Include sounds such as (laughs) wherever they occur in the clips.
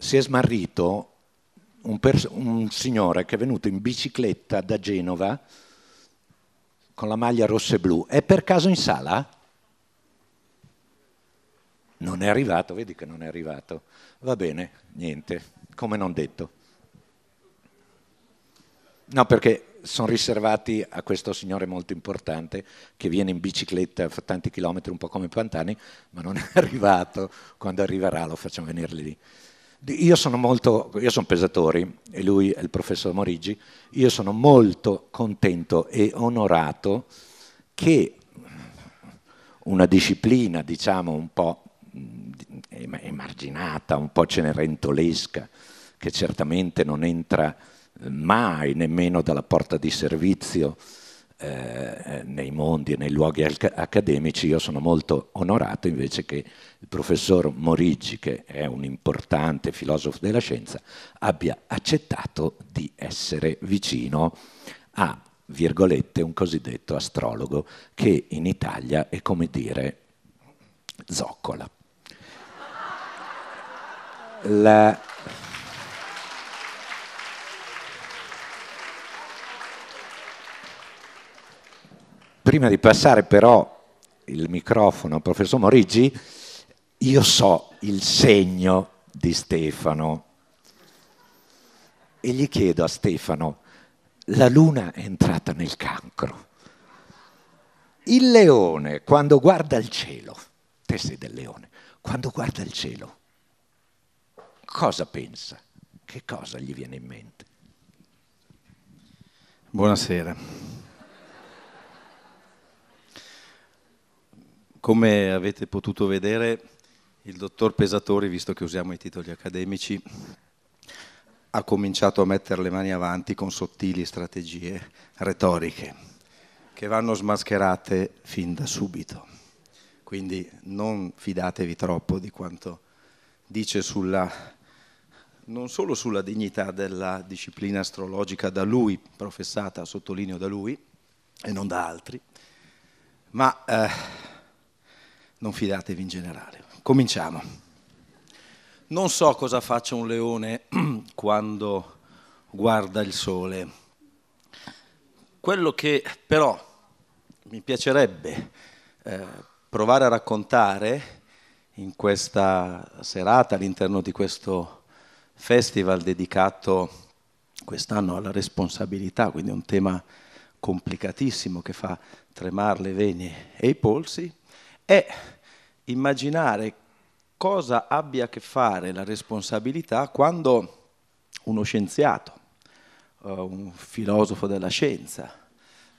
si è smarrito un, pers- un, signore che è venuto in bicicletta da Genova con la maglia rossa e blu. È per caso in sala? Non è arrivato, vedi che non è arrivato. Va bene, niente, come non detto. No, perché sono riservati a questo signore molto importante che viene in bicicletta, fa tanti chilometri, un po' come Pantani, ma non è (laughs) arrivato. Quando arriverà lo facciamo venire lì. Io sono molto, io sono Pesatori e lui è il professor Morigi, io sono molto contento e onorato che una disciplina, diciamo, un po' emarginata, un po' cenerentolesca, che certamente non entra eh, mai nemmeno dalla porta di servizio eh, eh nei mondi e nei luoghi accademici, io sono molto onorato invece che il professor Morigi, che è un importante filosofo della scienza, abbia accettato di essere vicino a, virgolette, un cosiddetto astrologo che in Italia è come dire zoccola. La... Prima di passare però il microfono al professor Moriggi, io so il segno di Stefano. E gli chiedo a Stefano, la luna è entrata nel cancro. Il leone, quando guarda il cielo, te sei del leone, quando guarda il cielo, cosa pensa? Che cosa gli viene in mente? Buonasera. Come avete potuto vedere, il dottor Pesatori, visto che usiamo i titoli accademici, ha cominciato a mettere le mani avanti con sottili strategie retoriche che vanno smascherate fin da subito. Quindi non fidatevi troppo di quanto dice sulla, non solo sulla dignità della disciplina astrologica da lui professata, sottolineo da lui, e non da altri, ma eh, non fidatevi in generale cominciamo. Non so cosa faccia un leone (clears throat) quando guarda il sole. Quello che però mi piacerebbe eh, provare a raccontare in questa serata all'interno di questo festival dedicato quest'anno alla responsabilità, quindi un tema complicatissimo che fa tremare le vene e i polsi, è immaginare cosa abbia a che fare la responsabilità quando uno scienziato, eh, un filosofo della scienza,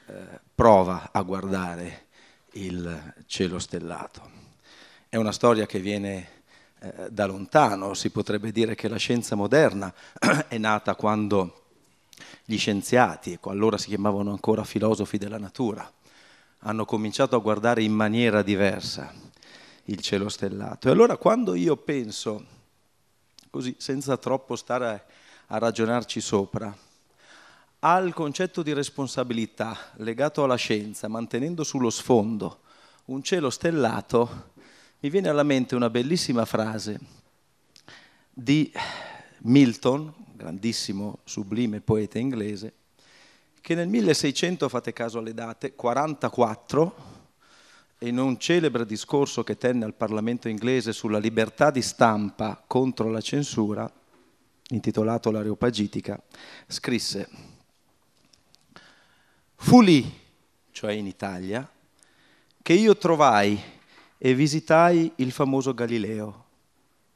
eh, prova a guardare il cielo stellato. È una storia che viene eh, da lontano, si potrebbe dire che la scienza moderna (clears throat) è nata quando gli scienziati, allora si chiamavano ancora filosofi della natura, hanno cominciato a guardare in maniera diversa il cielo stellato. E allora quando io penso, così senza troppo stare a, a ragionarci sopra, al concetto di responsabilità legato alla scienza, mantenendo sullo sfondo un cielo stellato, mi viene alla mente una bellissima frase di Milton, grandissimo, sublime poeta inglese, che nel 1600, fate caso alle date, 44, in un celebre discorso che tenne al Parlamento inglese sulla libertà di stampa contro la censura, intitolato L'Areopagitica, scrisse Fu lì, cioè in Italia, che io trovai e visitai il famoso Galileo,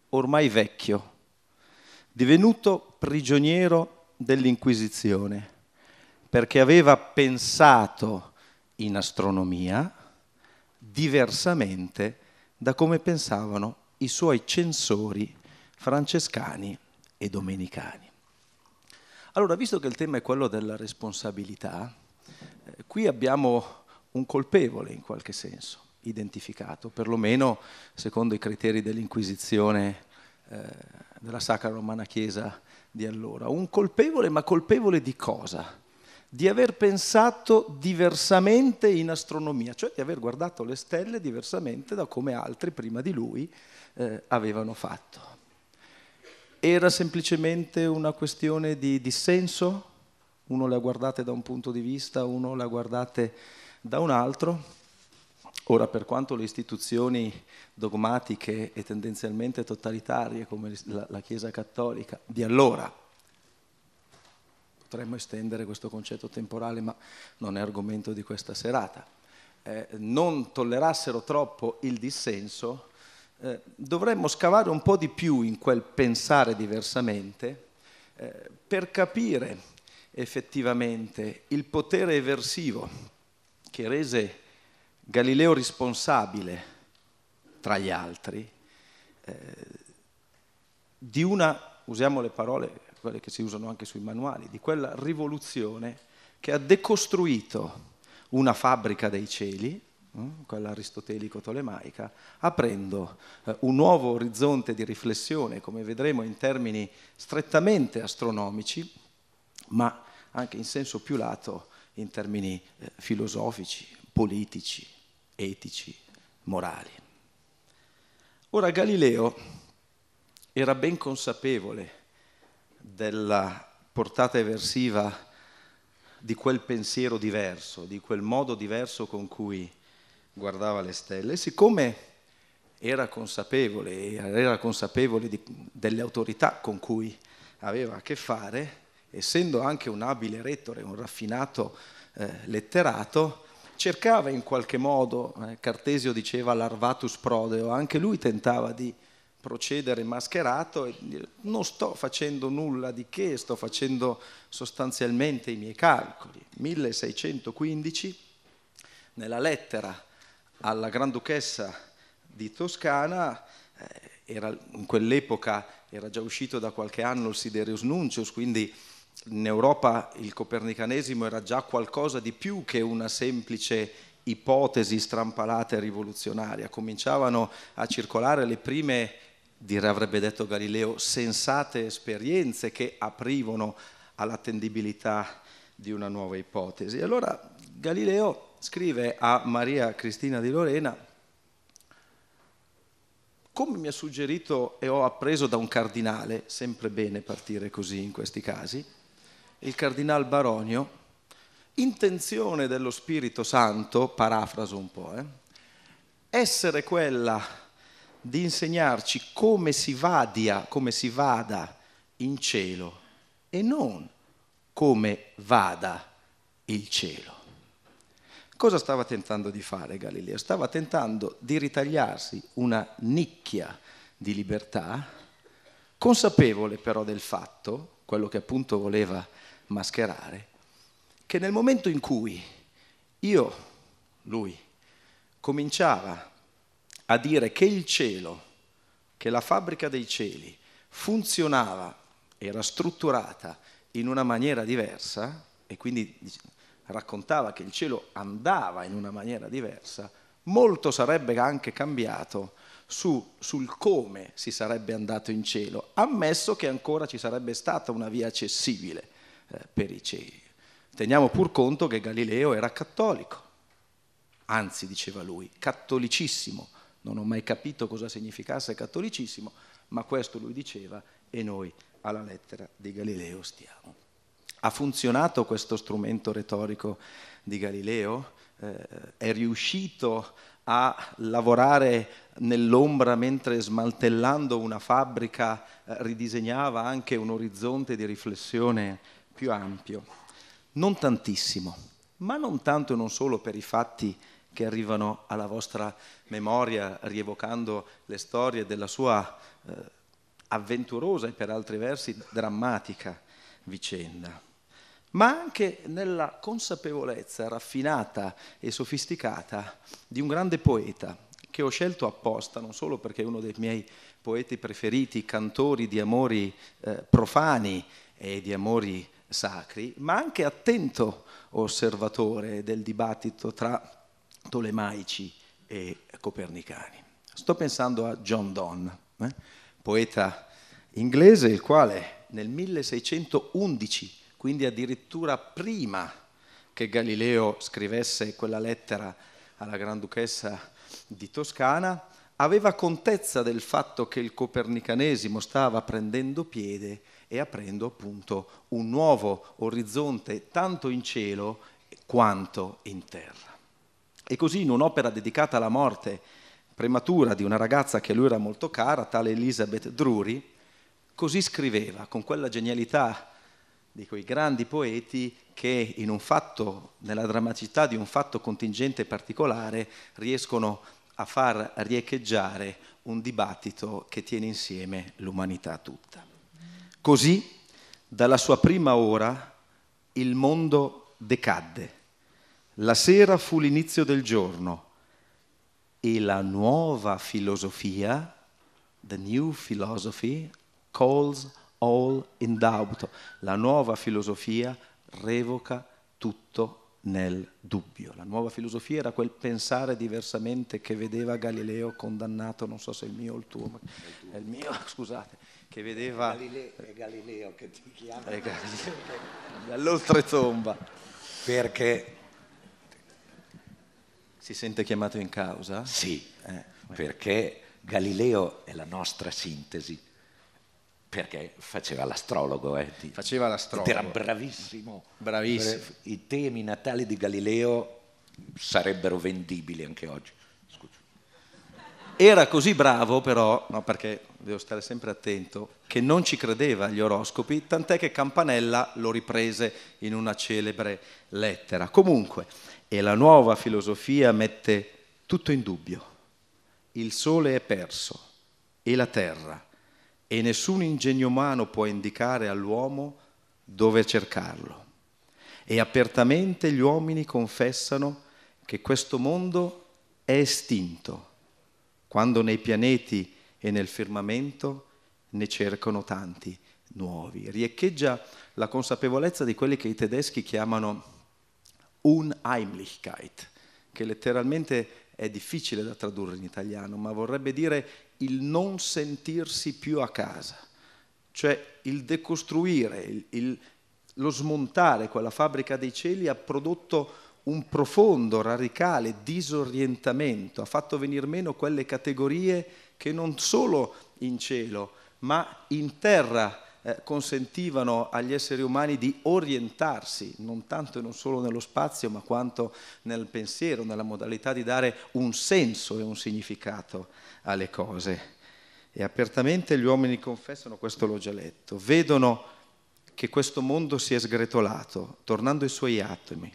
ormai vecchio, divenuto prigioniero dell'Inquisizione, perché aveva pensato in astronomia diversamente da come pensavano i suoi censori francescani e domenicani. Allora, visto che il tema è quello della responsabilità, eh, qui abbiamo un colpevole in qualche senso identificato, perlomeno secondo i criteri dell'Inquisizione eh, della Sacra Romana Chiesa di allora. Un colpevole, ma colpevole di cosa? di aver pensato diversamente in astronomia, cioè di aver guardato le stelle diversamente da come altri prima di lui eh, avevano fatto. Era semplicemente una questione di dissenso? Uno la guardate da un punto di vista, uno la guardate da un altro? Ora, per quanto le istituzioni dogmatiche e tendenzialmente totalitarie come la Chiesa cattolica di allora potremmo estendere questo concetto temporale, ma non è argomento di questa serata, eh, non tollerassero troppo il dissenso, eh, dovremmo scavare un po' di più in quel pensare diversamente eh, per capire effettivamente il potere eversivo che rese Galileo responsabile, tra gli altri, eh, di una, usiamo le parole quelle che si usano anche sui manuali, di quella rivoluzione che ha decostruito una fabbrica dei cieli, mm, quella aristotelico-tolemaica, aprendo eh, un nuovo orizzonte di riflessione, come vedremo in termini strettamente astronomici, ma anche in senso più lato in termini eh, filosofici, politici, etici, morali. Ora Galileo era ben consapevole della portata eversiva di quel pensiero diverso, di quel modo diverso con cui guardava le stelle, siccome era consapevole, era consapevole di, delle autorità con cui aveva a che fare, essendo anche un abile rettore, un raffinato eh, letterato, cercava in qualche modo, eh, Cartesio diceva l'arvatus prodeo, anche lui tentava di procedere mascherato e non sto facendo nulla di che, sto facendo sostanzialmente i miei calcoli. 1615, nella lettera alla Granduchessa di Toscana, eh, era, in quell'epoca era già uscito da qualche anno il Siderius Nuncius, quindi in Europa il copernicanesimo era già qualcosa di più che una semplice ipotesi strampalata e rivoluzionaria. Cominciavano a circolare le prime dire, avrebbe detto Galileo, sensate esperienze che aprivano all'attendibilità di una nuova ipotesi. Allora Galileo scrive a Maria Cristina di Lorena, come mi ha suggerito e ho appreso da un cardinale, sempre bene partire così in questi casi, il cardinal Baronio, intenzione dello Spirito Santo, parafraso un po', eh, essere quella di insegnarci come si vadia, come si vada in cielo e non come vada il cielo. Cosa stava tentando di fare Galileo? Stava tentando di ritagliarsi una nicchia di libertà, consapevole però del fatto, quello che appunto voleva mascherare, che nel momento in cui io, lui, cominciava a dire che il cielo, che la fabbrica dei cieli funzionava, era strutturata in una maniera diversa e quindi raccontava che il cielo andava in una maniera diversa, molto sarebbe anche cambiato su, sul come si sarebbe andato in cielo, ammesso che ancora ci sarebbe stata una via accessibile eh, per i cieli. Teniamo pur conto che Galileo era cattolico, anzi diceva lui, cattolicissimo, non ho mai capito cosa significasse cattolicissimo, ma questo lui diceva e noi alla lettera di Galileo stiamo. Ha funzionato questo strumento retorico di Galileo? Eh, è riuscito a lavorare nell'ombra mentre smaltellando una fabbrica eh, ridisegnava anche un orizzonte di riflessione più ampio? Non tantissimo, ma non tanto e non solo per i fatti che arrivano alla vostra memoria rievocando le storie della sua eh, avventurosa e per altri versi drammatica vicenda, ma anche nella consapevolezza raffinata e sofisticata di un grande poeta che ho scelto apposta, non solo perché è uno dei miei poeti preferiti, cantori di amori eh, profani e di amori sacri, ma anche attento osservatore del dibattito tra tolemaici e copernicani. Sto pensando a John Donne, eh? poeta inglese, il quale nel 1611, quindi addirittura prima che Galileo scrivesse quella lettera alla Granduchessa di Toscana, aveva contezza del fatto che il copernicanesimo stava prendendo piede e aprendo appunto un nuovo orizzonte tanto in cielo quanto in terra. E così in un'opera dedicata alla morte prematura di una ragazza che lui era molto cara, tale Elizabeth Drury, così scriveva con quella genialità di quei grandi poeti che in un fatto, nella drammaticità di un fatto contingente e particolare, riescono a far riecheggiare un dibattito che tiene insieme l'umanità tutta. Così, dalla sua prima ora, il mondo decadde, la sera fu l'inizio del giorno e la nuova filosofia, the new philosophy, calls all in doubt. La nuova filosofia revoca tutto nel dubbio. La nuova filosofia era quel pensare diversamente che vedeva Galileo condannato, non so se è il mio o il tuo, ma è il mio, (laughs) scusate, che vedeva... È Galileo, è Galileo che ti chiama. È Galileo, dall'oltretomba. Perché si sente chiamato in causa? Sì, eh, perché Galileo è la nostra sintesi, perché faceva l'astrologo. Eh, di, faceva l'astrologo. era bravissimo. Bravissimo. I temi natali di Galileo sarebbero vendibili anche oggi. Era così bravo però, no, perché devo stare sempre attento, che non ci credeva agli oroscopi, tant'è che Campanella lo riprese in una celebre lettera. Comunque, e la nuova filosofia mette tutto in dubbio. Il sole è perso e la terra, e nessun ingegno umano può indicare all'uomo dove cercarlo. E apertamente gli uomini confessano che questo mondo è estinto quando nei pianeti e nel firmamento ne cercano tanti nuovi. Riecheggia la consapevolezza di quelli che i tedeschi chiamano Unheimlichkeit, che letteralmente è difficile da tradurre in italiano, ma vorrebbe dire il non sentirsi più a casa, cioè il decostruire, il, il, lo smontare quella fabbrica dei cieli ha prodotto un profondo, radicale disorientamento, ha fatto venir meno quelle categorie che non solo in cielo, ma in terra eh, consentivano agli esseri umani di orientarsi, non tanto e non solo nello spazio, ma quanto nel pensiero, nella modalità di dare un senso e un significato alle cose. E apertamente gli uomini confessano, questo l'ho già letto, vedono che questo mondo si è sgretolato, tornando ai suoi atomi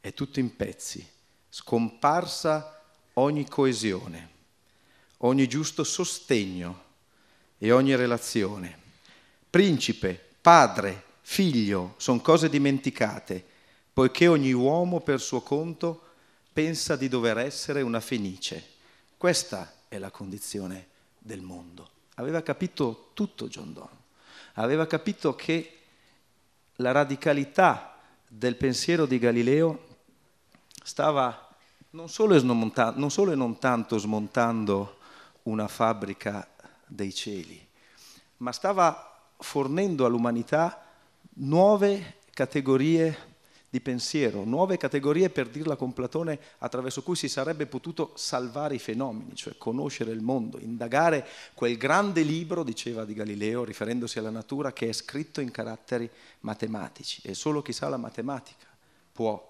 è tutto in pezzi, scomparsa ogni coesione, ogni giusto sostegno e ogni relazione. Principe, padre, figlio sono cose dimenticate, poiché ogni uomo per suo conto pensa di dover essere una fenice. Questa è la condizione del mondo. Aveva capito tutto John Donne, aveva capito che la radicalità del pensiero di Galileo stava non solo, non solo e non tanto smontando una fabbrica dei cieli, ma stava fornendo all'umanità nuove categorie di pensiero, nuove categorie per dirla con Platone attraverso cui si sarebbe potuto salvare i fenomeni, cioè conoscere il mondo, indagare quel grande libro, diceva di Galileo, riferendosi alla natura, che è scritto in caratteri matematici e solo chi sa la matematica può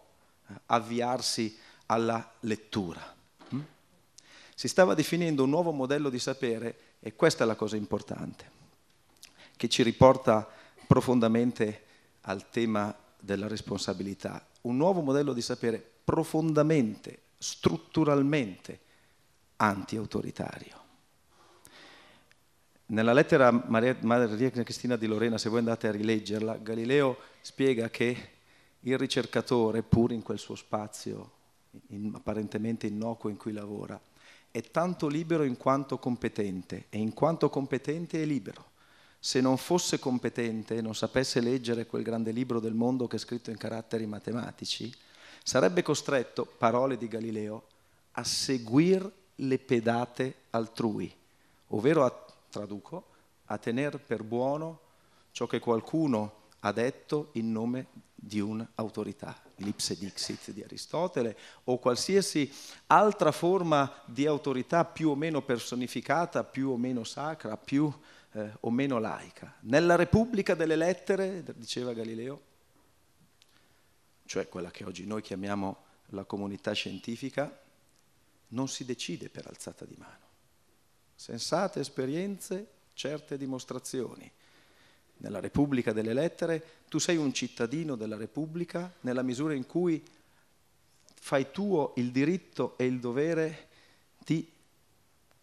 avviarsi alla lettura. Mm? Si stava definendo un nuovo modello di sapere e questa è la cosa importante, che ci riporta profondamente al tema della responsabilità. Un nuovo modello di sapere profondamente, strutturalmente anti-autoritario. Nella lettera Maria, Maria Cristina di Lorena, se voi andate a rileggerla, Galileo spiega che il ricercatore, pur in quel suo spazio in, apparentemente innocuo in cui lavora, è tanto libero in quanto competente e in quanto competente è libero. Se non fosse competente e non sapesse leggere quel grande libro del mondo che è scritto in caratteri matematici, sarebbe costretto, parole di Galileo, a seguire le pedate altrui, ovvero a, traduco, a tenere per buono ciò che qualcuno ha detto in nome di di un'autorità, l'ipse dixit di Aristotele o qualsiasi altra forma di autorità più o meno personificata, più o meno sacra, più eh, o meno laica. Nella Repubblica delle Lettere, diceva Galileo, cioè quella che oggi noi chiamiamo la comunità scientifica, non si decide per alzata di mano. Sensate esperienze, certe dimostrazioni nella Repubblica delle lettere, tu sei un cittadino della Repubblica nella misura in cui fai tuo il diritto e il dovere di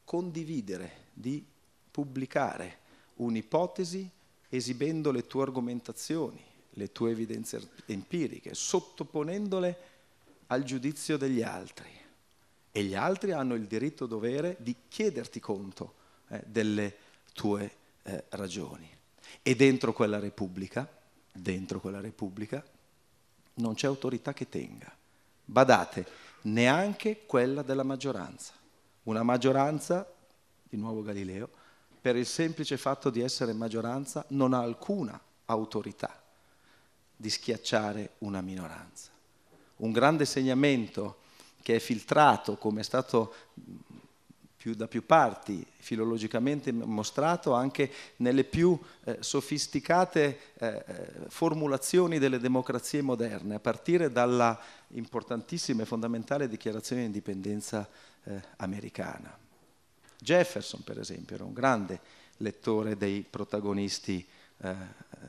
condividere, di pubblicare un'ipotesi esibendo le tue argomentazioni, le tue evidenze empiriche, sottoponendole al giudizio degli altri. E gli altri hanno il diritto-dovere di chiederti conto eh, delle tue eh, ragioni. E dentro quella Repubblica, dentro quella Repubblica, non c'è autorità che tenga. Badate, neanche quella della maggioranza. Una maggioranza, di nuovo Galileo, per il semplice fatto di essere maggioranza non ha alcuna autorità di schiacciare una minoranza. Un grande segnamento che è filtrato, come è stato più, da più parti filologicamente mostrato anche nelle più eh, sofisticate eh, eh, formulazioni delle democrazie moderne, a partire dalla importantissima e fondamentale dichiarazione di indipendenza eh, americana. Jefferson, per esempio, era un grande lettore dei protagonisti eh,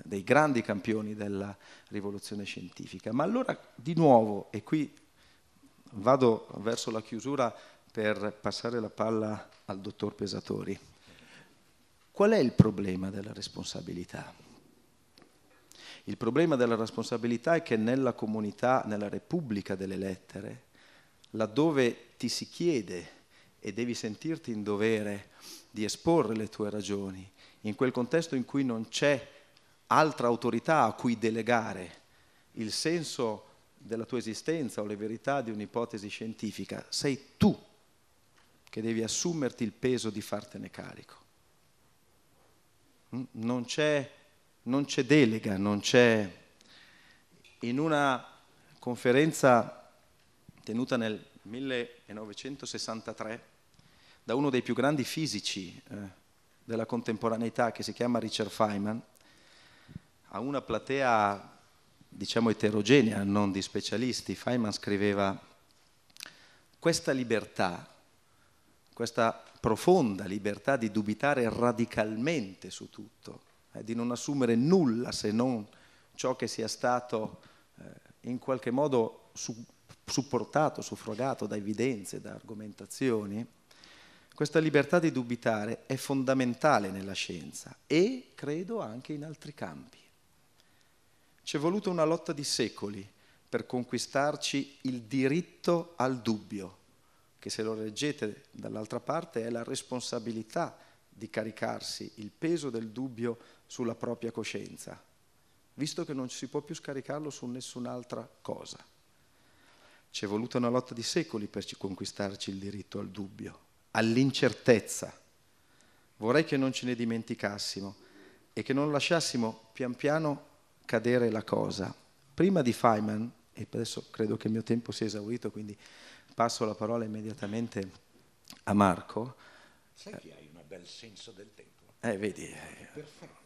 dei grandi campioni della rivoluzione scientifica. Ma allora di nuovo, e qui vado verso la chiusura per passare la palla al dottor Pesatori. Qual è il problema della responsabilità? Il problema della responsabilità è che nella comunità, nella Repubblica delle Lettere, laddove ti si chiede e devi sentirti in dovere di esporre le tue ragioni, in quel contesto in cui non c'è altra autorità a cui delegare il senso della tua esistenza o le verità di un'ipotesi scientifica, sei tu che devi assumerti il peso di fartene carico. Mm? Non c'è, non c'è delega, non c'è... In una conferenza tenuta nel 1963 da uno dei più grandi fisici eh, della contemporaneità che si chiama Richard Feynman, a una platea diciamo eterogenea, non di specialisti, Feynman scriveva questa libertà questa profonda libertà di dubitare radicalmente su tutto, eh, di non assumere nulla se non ciò che sia stato eh, in qualche modo su, supportato, suffragato da evidenze, da argomentazioni, questa libertà di dubitare è fondamentale nella scienza e credo anche in altri campi. C'è voluta una lotta di secoli per conquistarci il diritto al dubbio, che se lo leggete dall'altra parte è la responsabilità di caricarsi il peso del dubbio sulla propria coscienza, visto che non si può più scaricarlo su nessun'altra cosa. Ci è voluta una lotta di secoli per conquistarci il diritto al dubbio, all'incertezza. Vorrei che non ce ne dimenticassimo e che non lasciassimo pian piano cadere la cosa. Prima di Feynman, e adesso credo che il mio tempo sia esaurito, quindi passo la parola immediatamente a Marco. Sai che hai un bel senso del tempo. Eh, vedi. Eh. Perfetto.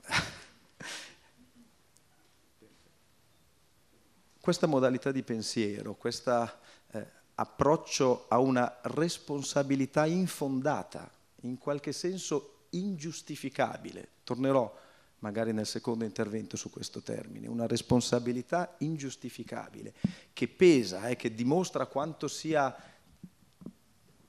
questa modalità di pensiero, questo eh, approccio a una responsabilità infondata, in qualche senso ingiustificabile, tornerò magari nel secondo intervento su questo termine, una responsabilità ingiustificabile che pesa e eh, che dimostra quanto sia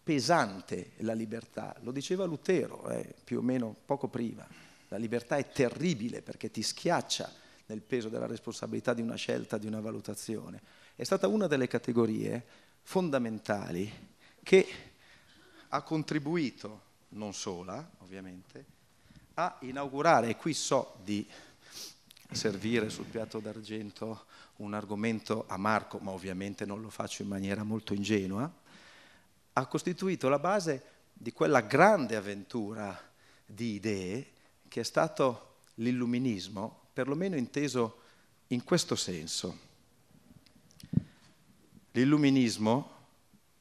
pesante la libertà. Lo diceva Lutero eh, più o meno poco prima, la libertà è terribile perché ti schiaccia nel peso della responsabilità di una scelta, di una valutazione. È stata una delle categorie fondamentali che ha contribuito, non sola ovviamente, a inaugurare, e qui so di servire sul piatto d'argento un argomento a Marco, ma ovviamente non lo faccio in maniera molto ingenua, ha costituito la base di quella grande avventura di idee che è stato l'illuminismo, perlomeno inteso in questo senso. L'illuminismo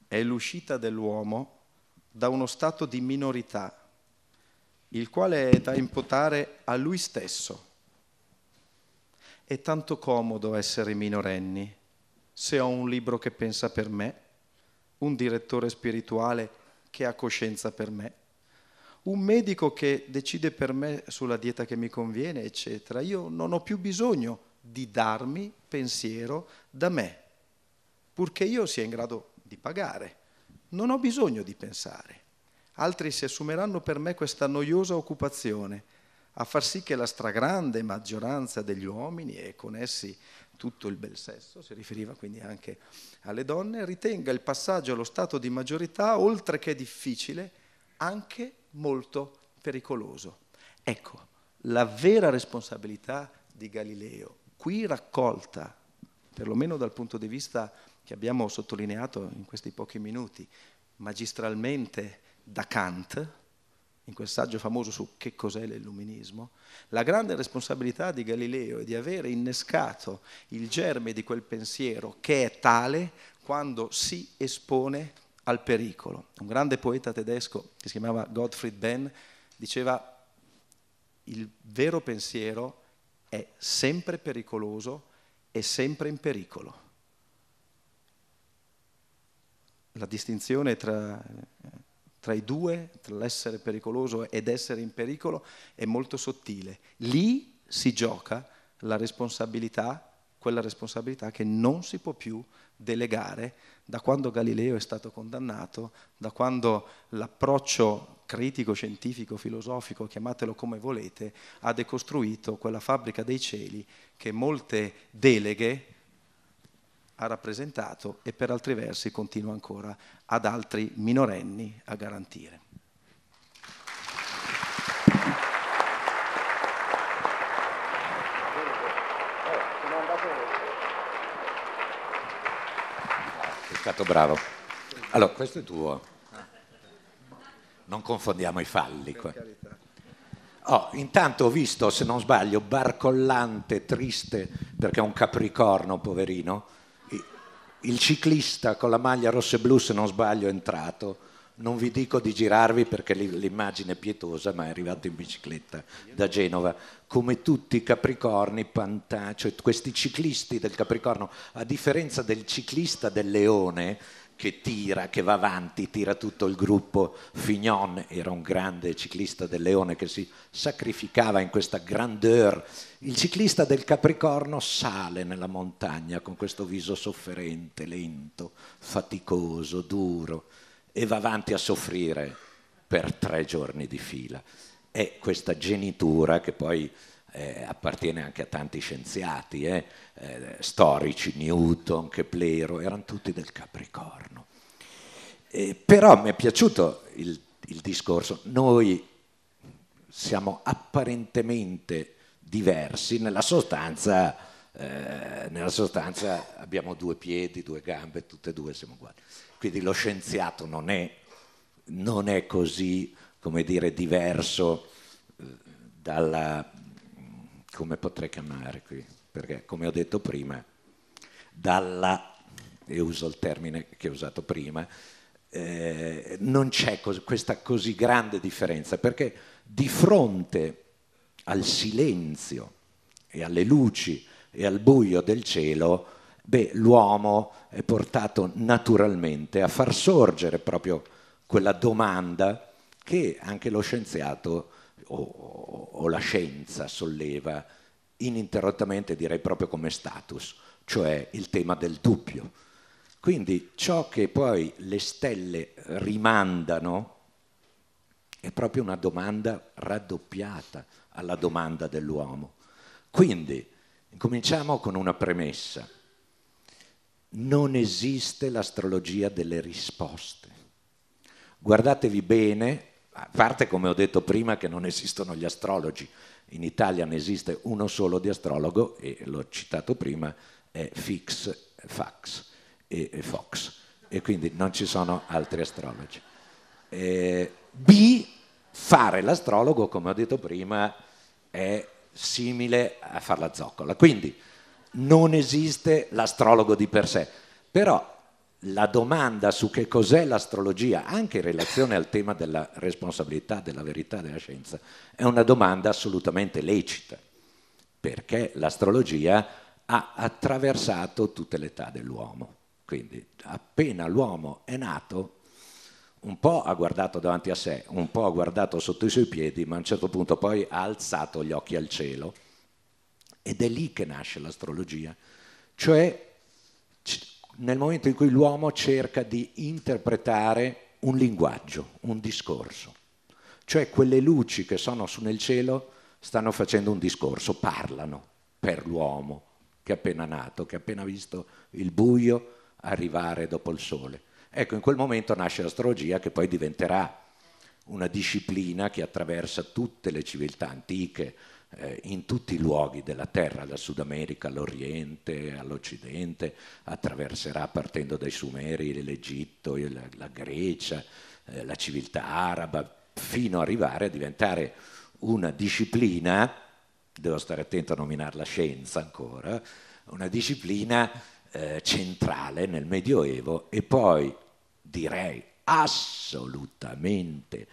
è l'uscita dell'uomo da uno stato di minorità il quale è da imputare a lui stesso. È tanto comodo essere minorenni se ho un libro che pensa per me, un direttore spirituale che ha coscienza per me, un medico che decide per me sulla dieta che mi conviene, eccetera. Io non ho più bisogno di darmi pensiero da me, purché io sia in grado di pagare. Non ho bisogno di pensare altri si assumeranno per me questa noiosa occupazione, a far sì che la stragrande maggioranza degli uomini, e con essi tutto il bel sesso, si riferiva quindi anche alle donne, ritenga il passaggio allo stato di maggiorità, oltre che difficile, anche molto pericoloso. Ecco, la vera responsabilità di Galileo, qui raccolta, perlomeno dal punto di vista che abbiamo sottolineato in questi pochi minuti, magistralmente da Kant, in quel saggio famoso su che cos'è l'illuminismo, la grande responsabilità di Galileo è di avere innescato il germe di quel pensiero che è tale quando si espone al pericolo. Un grande poeta tedesco che si chiamava Gottfried Benn diceva il vero pensiero è sempre pericoloso e sempre in pericolo. La distinzione tra tra i due, tra l'essere pericoloso ed essere in pericolo, è molto sottile. Lì si gioca la responsabilità, quella responsabilità che non si può più delegare da quando Galileo è stato condannato, da quando l'approccio critico, scientifico, filosofico, chiamatelo come volete, ha decostruito quella fabbrica dei cieli che molte deleghe ha rappresentato e per altri versi continua ancora ad altri minorenni a garantire. È stato bravo. Allora, questo è tuo. Non confondiamo i falli qua. Oh, intanto ho visto, se non sbaglio, barcollante, triste, perché è un capricorno, poverino, il ciclista con la maglia rossa e blu, se non sbaglio, è entrato. Non vi dico di girarvi perché l'immagine è pietosa, ma è arrivato in bicicletta da Genova. Come tutti i capricorni, Pantà, cioè questi ciclisti del capricorno, a differenza del ciclista del leone, che tira, che va avanti, tira tutto il gruppo. Fignon era un grande ciclista del leone che si sacrificava in questa grandeur. Il ciclista del Capricorno sale nella montagna con questo viso sofferente, lento, faticoso, duro e va avanti a soffrire per tre giorni di fila. È questa genitura che poi eh, appartiene anche a tanti scienziati eh, eh, storici, Newton, Keplero, erano tutti del Capricorno. Eh, però mi è piaciuto il, il discorso, noi siamo apparentemente diversi, nella sostanza, eh, nella sostanza abbiamo due piedi, due gambe, tutte e due siamo uguali. Quindi lo scienziato non è, non è così, come dire, diverso eh, dalla, come potrei chiamare qui, perché come ho detto prima, dalla, e uso il termine che ho usato prima, eh, non c'è cos- questa così grande differenza, perché di fronte al silenzio e alle luci e al buio del cielo, beh, l'uomo è portato naturalmente a far sorgere proprio quella domanda che anche lo scienziato o, o la scienza solleva ininterrottamente, direi proprio come status, cioè il tema del dubbio. Quindi ciò che poi le stelle rimandano è proprio una domanda raddoppiata alla domanda dell'uomo. Quindi cominciamo con una premessa. Non esiste l'astrologia delle risposte. Guardatevi bene a parte, come ho detto prima, che non esistono gli astrologi. In Italia ne esiste uno solo di astrologo, e l'ho citato prima, è Fix, Fax e, Fox. E quindi non ci sono altri astrologi. Eh, B, fare l'astrologo, come ho detto prima, è simile a far la zoccola. Quindi non esiste l'astrologo di per sé. Però la domanda su che cos'è l'astrologia, anche in relazione al tema della responsabilità, della verità della scienza, è una domanda assolutamente lecita, perché l'astrologia ha attraversato tutte le età dell'uomo. Quindi appena l'uomo è nato, un po' ha guardato davanti a sé, un po' ha guardato sotto i suoi piedi, ma a un certo punto poi ha alzato gli occhi al cielo. Ed è lì che nasce l'astrologia, cioè nel momento in cui l'uomo cerca di interpretare un linguaggio, un discorso. Cioè quelle luci che sono su nel cielo stanno facendo un discorso, parlano per l'uomo che è appena nato, che ha appena visto il buio arrivare dopo il sole. Ecco, in quel momento nasce l'astrologia che poi diventerà una disciplina che attraversa tutte le civiltà antiche, eh, in tutti i luoghi della Terra, dal Sud America all'Oriente, all'Occidente, attraverserà partendo dai Sumeri, l'Egitto, la, la Grecia, eh, la civiltà araba, fino ad arrivare a diventare una disciplina, devo stare attento a nominarla scienza ancora, una disciplina eh, centrale nel Medioevo e poi direi assolutamente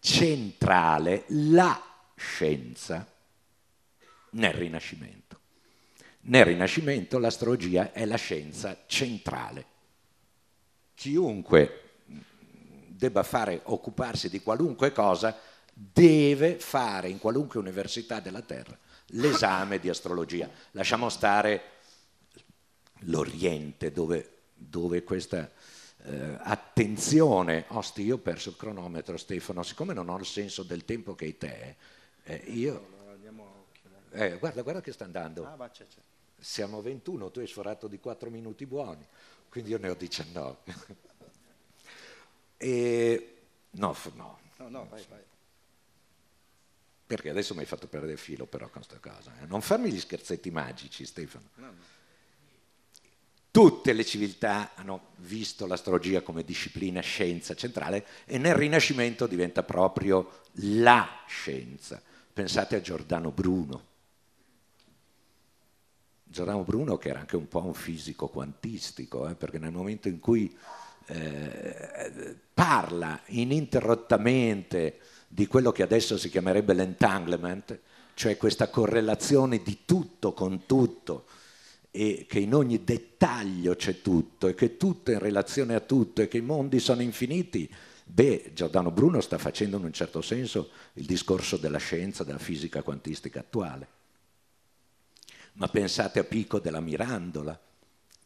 centrale la scienza nel Rinascimento. Nel Rinascimento l'astrologia è la scienza centrale. Chiunque debba fare, occuparsi di qualunque cosa deve fare in qualunque università della Terra l'esame di astrologia. Lasciamo stare l'Oriente dove, dove questa eh, attenzione, osti oh, io ho perso il cronometro Stefano, siccome non ho il senso del tempo che hai te, eh, io eh, guarda, guarda che sta andando. Ah, va, c'è, c'è. Siamo 21, tu hai sforato di 4 minuti buoni, quindi io ne ho 19. (laughs) e... No, no. No, no, vai, vai. Perché adesso mi hai fatto perdere il filo però con questa cosa. Eh. Non farmi gli scherzetti magici, Stefano. No, no. Tutte le civiltà hanno visto l'astrologia come disciplina scienza centrale e nel Rinascimento diventa proprio la scienza. Pensate a Giordano Bruno, Giordano Bruno che era anche un po' un fisico quantistico, eh, perché nel momento in cui eh, parla ininterrottamente di quello che adesso si chiamerebbe l'entanglement, cioè questa correlazione di tutto con tutto, e che in ogni dettaglio c'è tutto, e che tutto è in relazione a tutto, e che i mondi sono infiniti, beh, Giordano Bruno sta facendo in un certo senso il discorso della scienza, della fisica quantistica attuale ma pensate a Pico della Mirandola,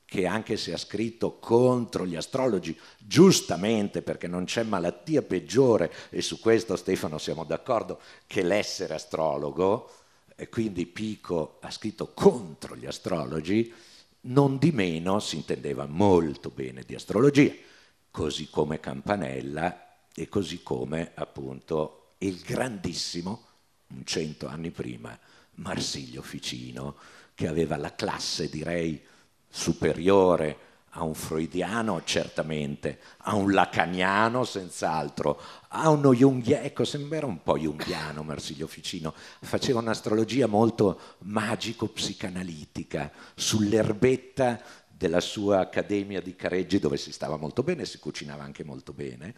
che anche se ha scritto contro gli astrologi, giustamente perché non c'è malattia peggiore, e su questo Stefano siamo d'accordo, che l'essere astrologo, e quindi Pico ha scritto contro gli astrologi, non di meno si intendeva molto bene di astrologia, così come Campanella e così come appunto il grandissimo, un cento anni prima, Marsilio Ficino che aveva la classe, direi, superiore a un freudiano, certamente, a un lacaniano, senz'altro, a uno junghiano, ecco, sembrava un po' junghiano Marsilio Ficino, faceva un'astrologia molto magico-psicanalitica, sull'erbetta della sua accademia di Careggi, dove si stava molto bene, si cucinava anche molto bene,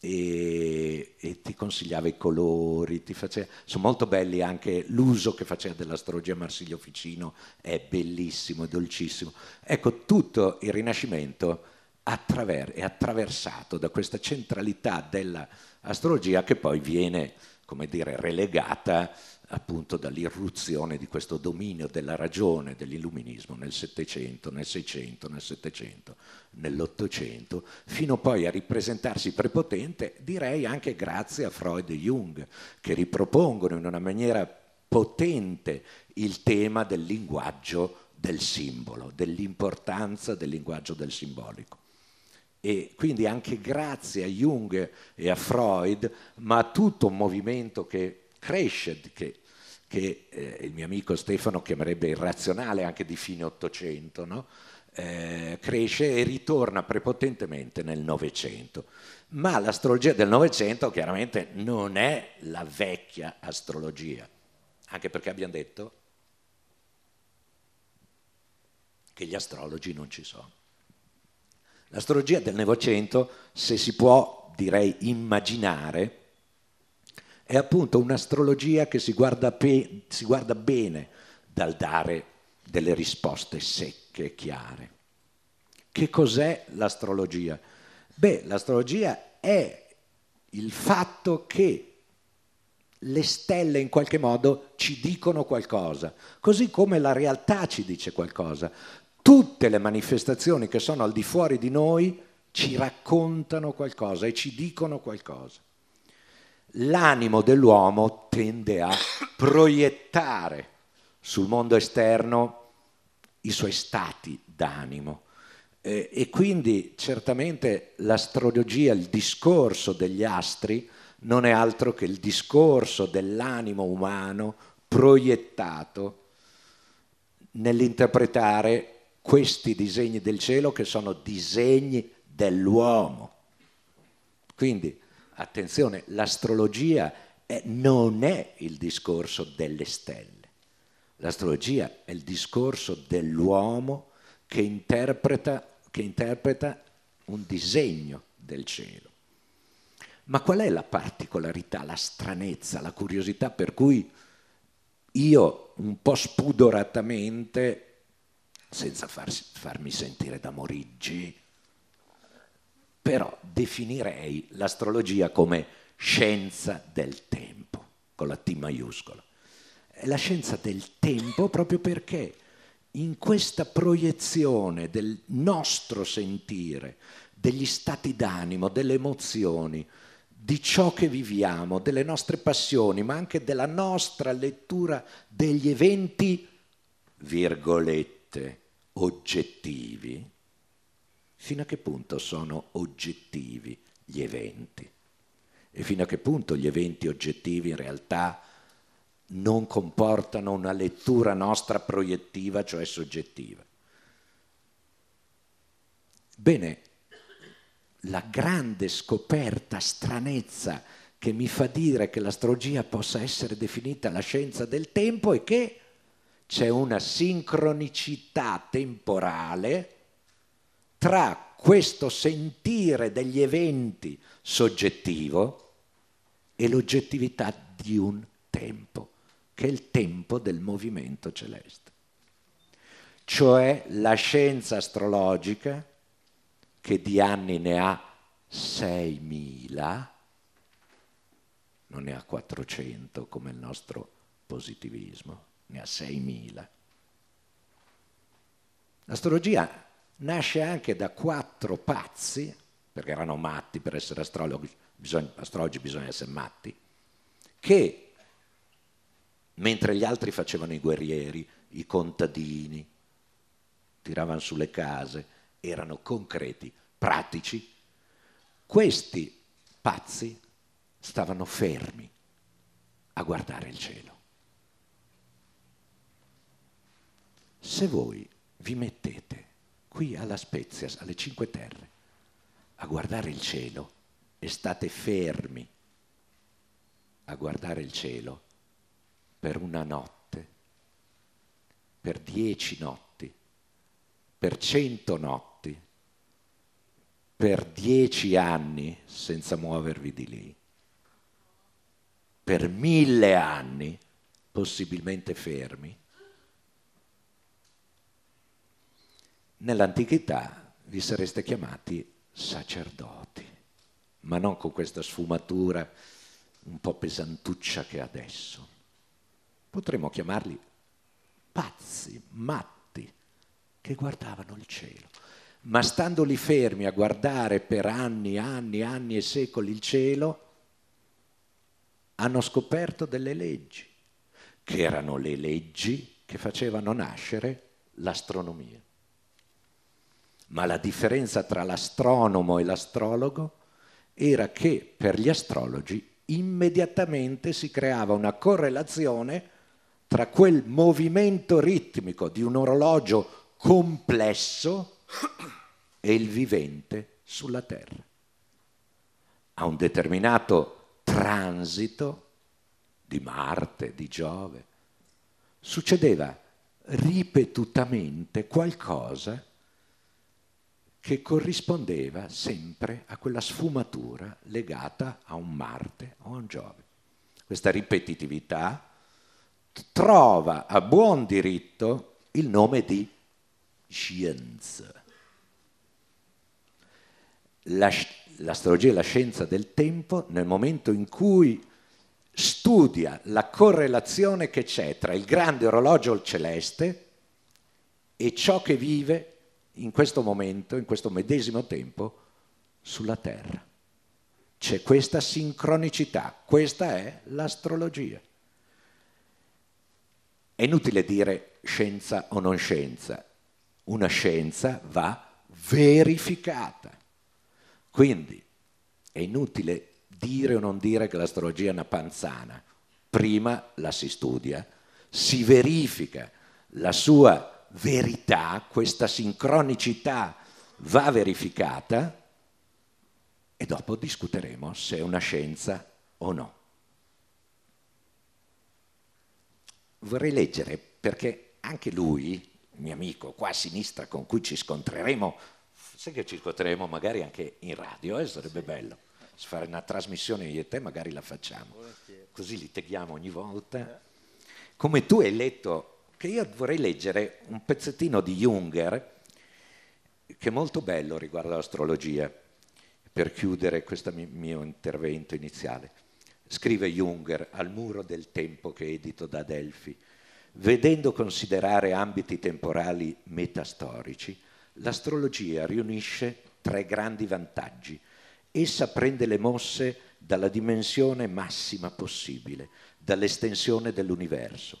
e, e, ti consigliava i colori, faceva, sono molto belli anche l'uso che faceva dell'astrologia Marsilio Ficino, è bellissimo, è dolcissimo. Ecco, tutto il Rinascimento attraver- è attraversato da questa centralità dell'astrologia che poi viene, come dire, relegata appunto dall'irruzione di questo dominio della ragione dell'illuminismo nel Settecento, nel Seicento, nel Settecento, nell'Ottocento, fino poi a ripresentarsi prepotente, direi anche grazie a Freud e Jung, che ripropongono in una maniera potente il tema del linguaggio del simbolo, dell'importanza del linguaggio del simbolico. E quindi anche grazie a Jung e a Freud, ma a tutto un movimento che Crescent, che, che eh, il mio amico Stefano chiamerebbe irrazionale anche di fine Ottocento, no? eh, cresce e ritorna prepotentemente nel Novecento. Ma l'astrologia del Novecento chiaramente non è la vecchia astrologia, anche perché abbiamo detto che gli astrologi non ci sono. L'astrologia del Novecento, se si può, direi, immaginare, è appunto un'astrologia che si guarda, pe- si guarda bene dal dare delle risposte secche e chiare. Che cos'è l'astrologia? Beh, l'astrologia è il fatto che le stelle in qualche modo ci dicono qualcosa, così come la realtà ci dice qualcosa. Tutte le manifestazioni che sono al di fuori di noi ci raccontano qualcosa e ci dicono qualcosa l'animo dell'uomo tende a proiettare sul mondo esterno i suoi stati d'animo. Eh, e quindi certamente l'astrologia, il discorso degli astri, non è altro che il discorso dell'animo umano proiettato nell'interpretare questi disegni del cielo che sono disegni dell'uomo. Quindi Attenzione, l'astrologia non è il discorso delle stelle, l'astrologia è il discorso dell'uomo che interpreta, che interpreta un disegno del cielo. Ma qual è la particolarità, la stranezza, la curiosità per cui io un po' spudoratamente, senza farsi, farmi sentire da Moriggi, però definirei l'astrologia come scienza del tempo, con la T maiuscola. È la scienza del tempo proprio perché in questa proiezione del nostro sentire, degli stati d'animo, delle emozioni, di ciò che viviamo, delle nostre passioni, ma anche della nostra lettura degli eventi, virgolette, oggettivi, fino a che punto sono oggettivi gli eventi e fino a che punto gli eventi oggettivi in realtà non comportano una lettura nostra proiettiva, cioè soggettiva. Bene, la grande scoperta, stranezza che mi fa dire che l'astrologia possa essere definita la scienza del tempo è che c'è una sincronicità temporale tra questo sentire degli eventi soggettivo e l'oggettività di un tempo, che è il tempo del movimento celeste. Cioè la scienza astrologica, che di anni ne ha 6.000, non ne ha 400 come il nostro positivismo, ne ha 6.000. L'astrologia nasce anche da quattro pazzi, perché erano matti per essere astrologi, bisogna, astrologi bisogna essere matti, che mentre gli altri facevano i guerrieri, i contadini, tiravano sulle case, erano concreti, pratici, questi pazzi stavano fermi a guardare il cielo. Se voi vi mettete qui alla Spezia, alle Cinque Terre, a guardare il cielo e state fermi a guardare il cielo per una notte, per dieci notti, per cento notti, per dieci anni senza muovervi di lì, per mille anni possibilmente fermi nell'antichità vi sareste chiamati sacerdoti, ma non con questa sfumatura un po' pesantuccia che adesso. Potremmo chiamarli pazzi, matti, che guardavano il cielo. Ma standoli fermi a guardare per anni, anni, anni e secoli il cielo, hanno scoperto delle leggi, che erano le leggi che facevano nascere l'astronomia ma la differenza tra l'astronomo e l'astrologo era che per gli astrologi immediatamente si creava una correlazione tra quel movimento ritmico di un orologio complesso e il vivente sulla Terra. A un determinato transito di Marte, di Giove, succedeva ripetutamente qualcosa che corrispondeva sempre a quella sfumatura legata a un Marte o a un Giove. Questa ripetitività trova a buon diritto il nome di scienza. La, l'astrologia è la scienza del tempo nel momento in cui studia la correlazione che c'è tra il grande orologio celeste e ciò che vive in questo momento, in questo medesimo tempo, sulla Terra. C'è questa sincronicità, questa è l'astrologia. È inutile dire scienza o non scienza, una scienza va verificata. Quindi è inutile dire o non dire che l'astrologia è una panzana, prima la si studia, si verifica la sua verità, questa sincronicità va verificata e dopo discuteremo se è una scienza o no. Vorrei leggere perché anche lui, mio amico qua a sinistra con cui ci scontreremo, sai che ci scontreremo magari anche in radio, eh, sarebbe sì. bello fare una trasmissione io e te magari la facciamo, Buonasera. così litighiamo ogni volta. Come tu hai letto che io vorrei leggere un pezzettino di Junger che è molto bello riguardo all'astrologia, per chiudere questo mio intervento iniziale. Scrive Junger al muro del tempo che è edito da Delphi, vedendo considerare ambiti temporali metastorici, l'astrologia riunisce tre grandi vantaggi. Essa prende le mosse dalla dimensione massima possibile, dall'estensione dell'universo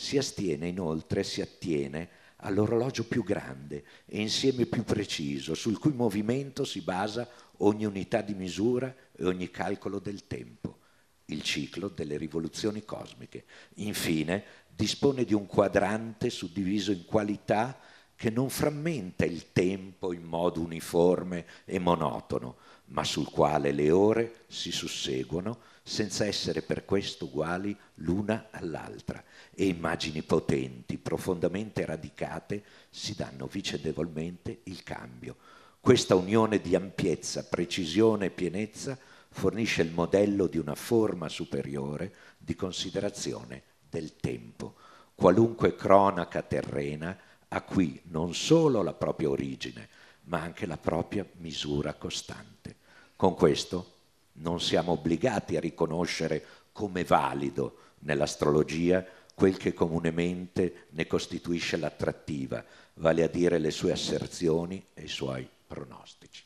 si astiene inoltre, si attiene all'orologio più grande e insieme più preciso, sul cui movimento si basa ogni unità di misura e ogni calcolo del tempo, il ciclo delle rivoluzioni cosmiche. Infine, dispone di un quadrante suddiviso in qualità che non frammenta il tempo in modo uniforme e monotono, ma sul quale le ore si susseguono senza essere per questo uguali l'una all'altra e immagini potenti, profondamente radicate, si danno vicendevolmente il cambio. Questa unione di ampiezza, precisione e pienezza fornisce il modello di una forma superiore di considerazione del tempo. Qualunque cronaca terrena ha qui non solo la propria origine, ma anche la propria misura costante. Con questo non siamo obbligati a riconoscere come valido nell'astrologia quel che comunemente ne costituisce l'attrattiva, vale a dire le sue asserzioni e i suoi pronostici.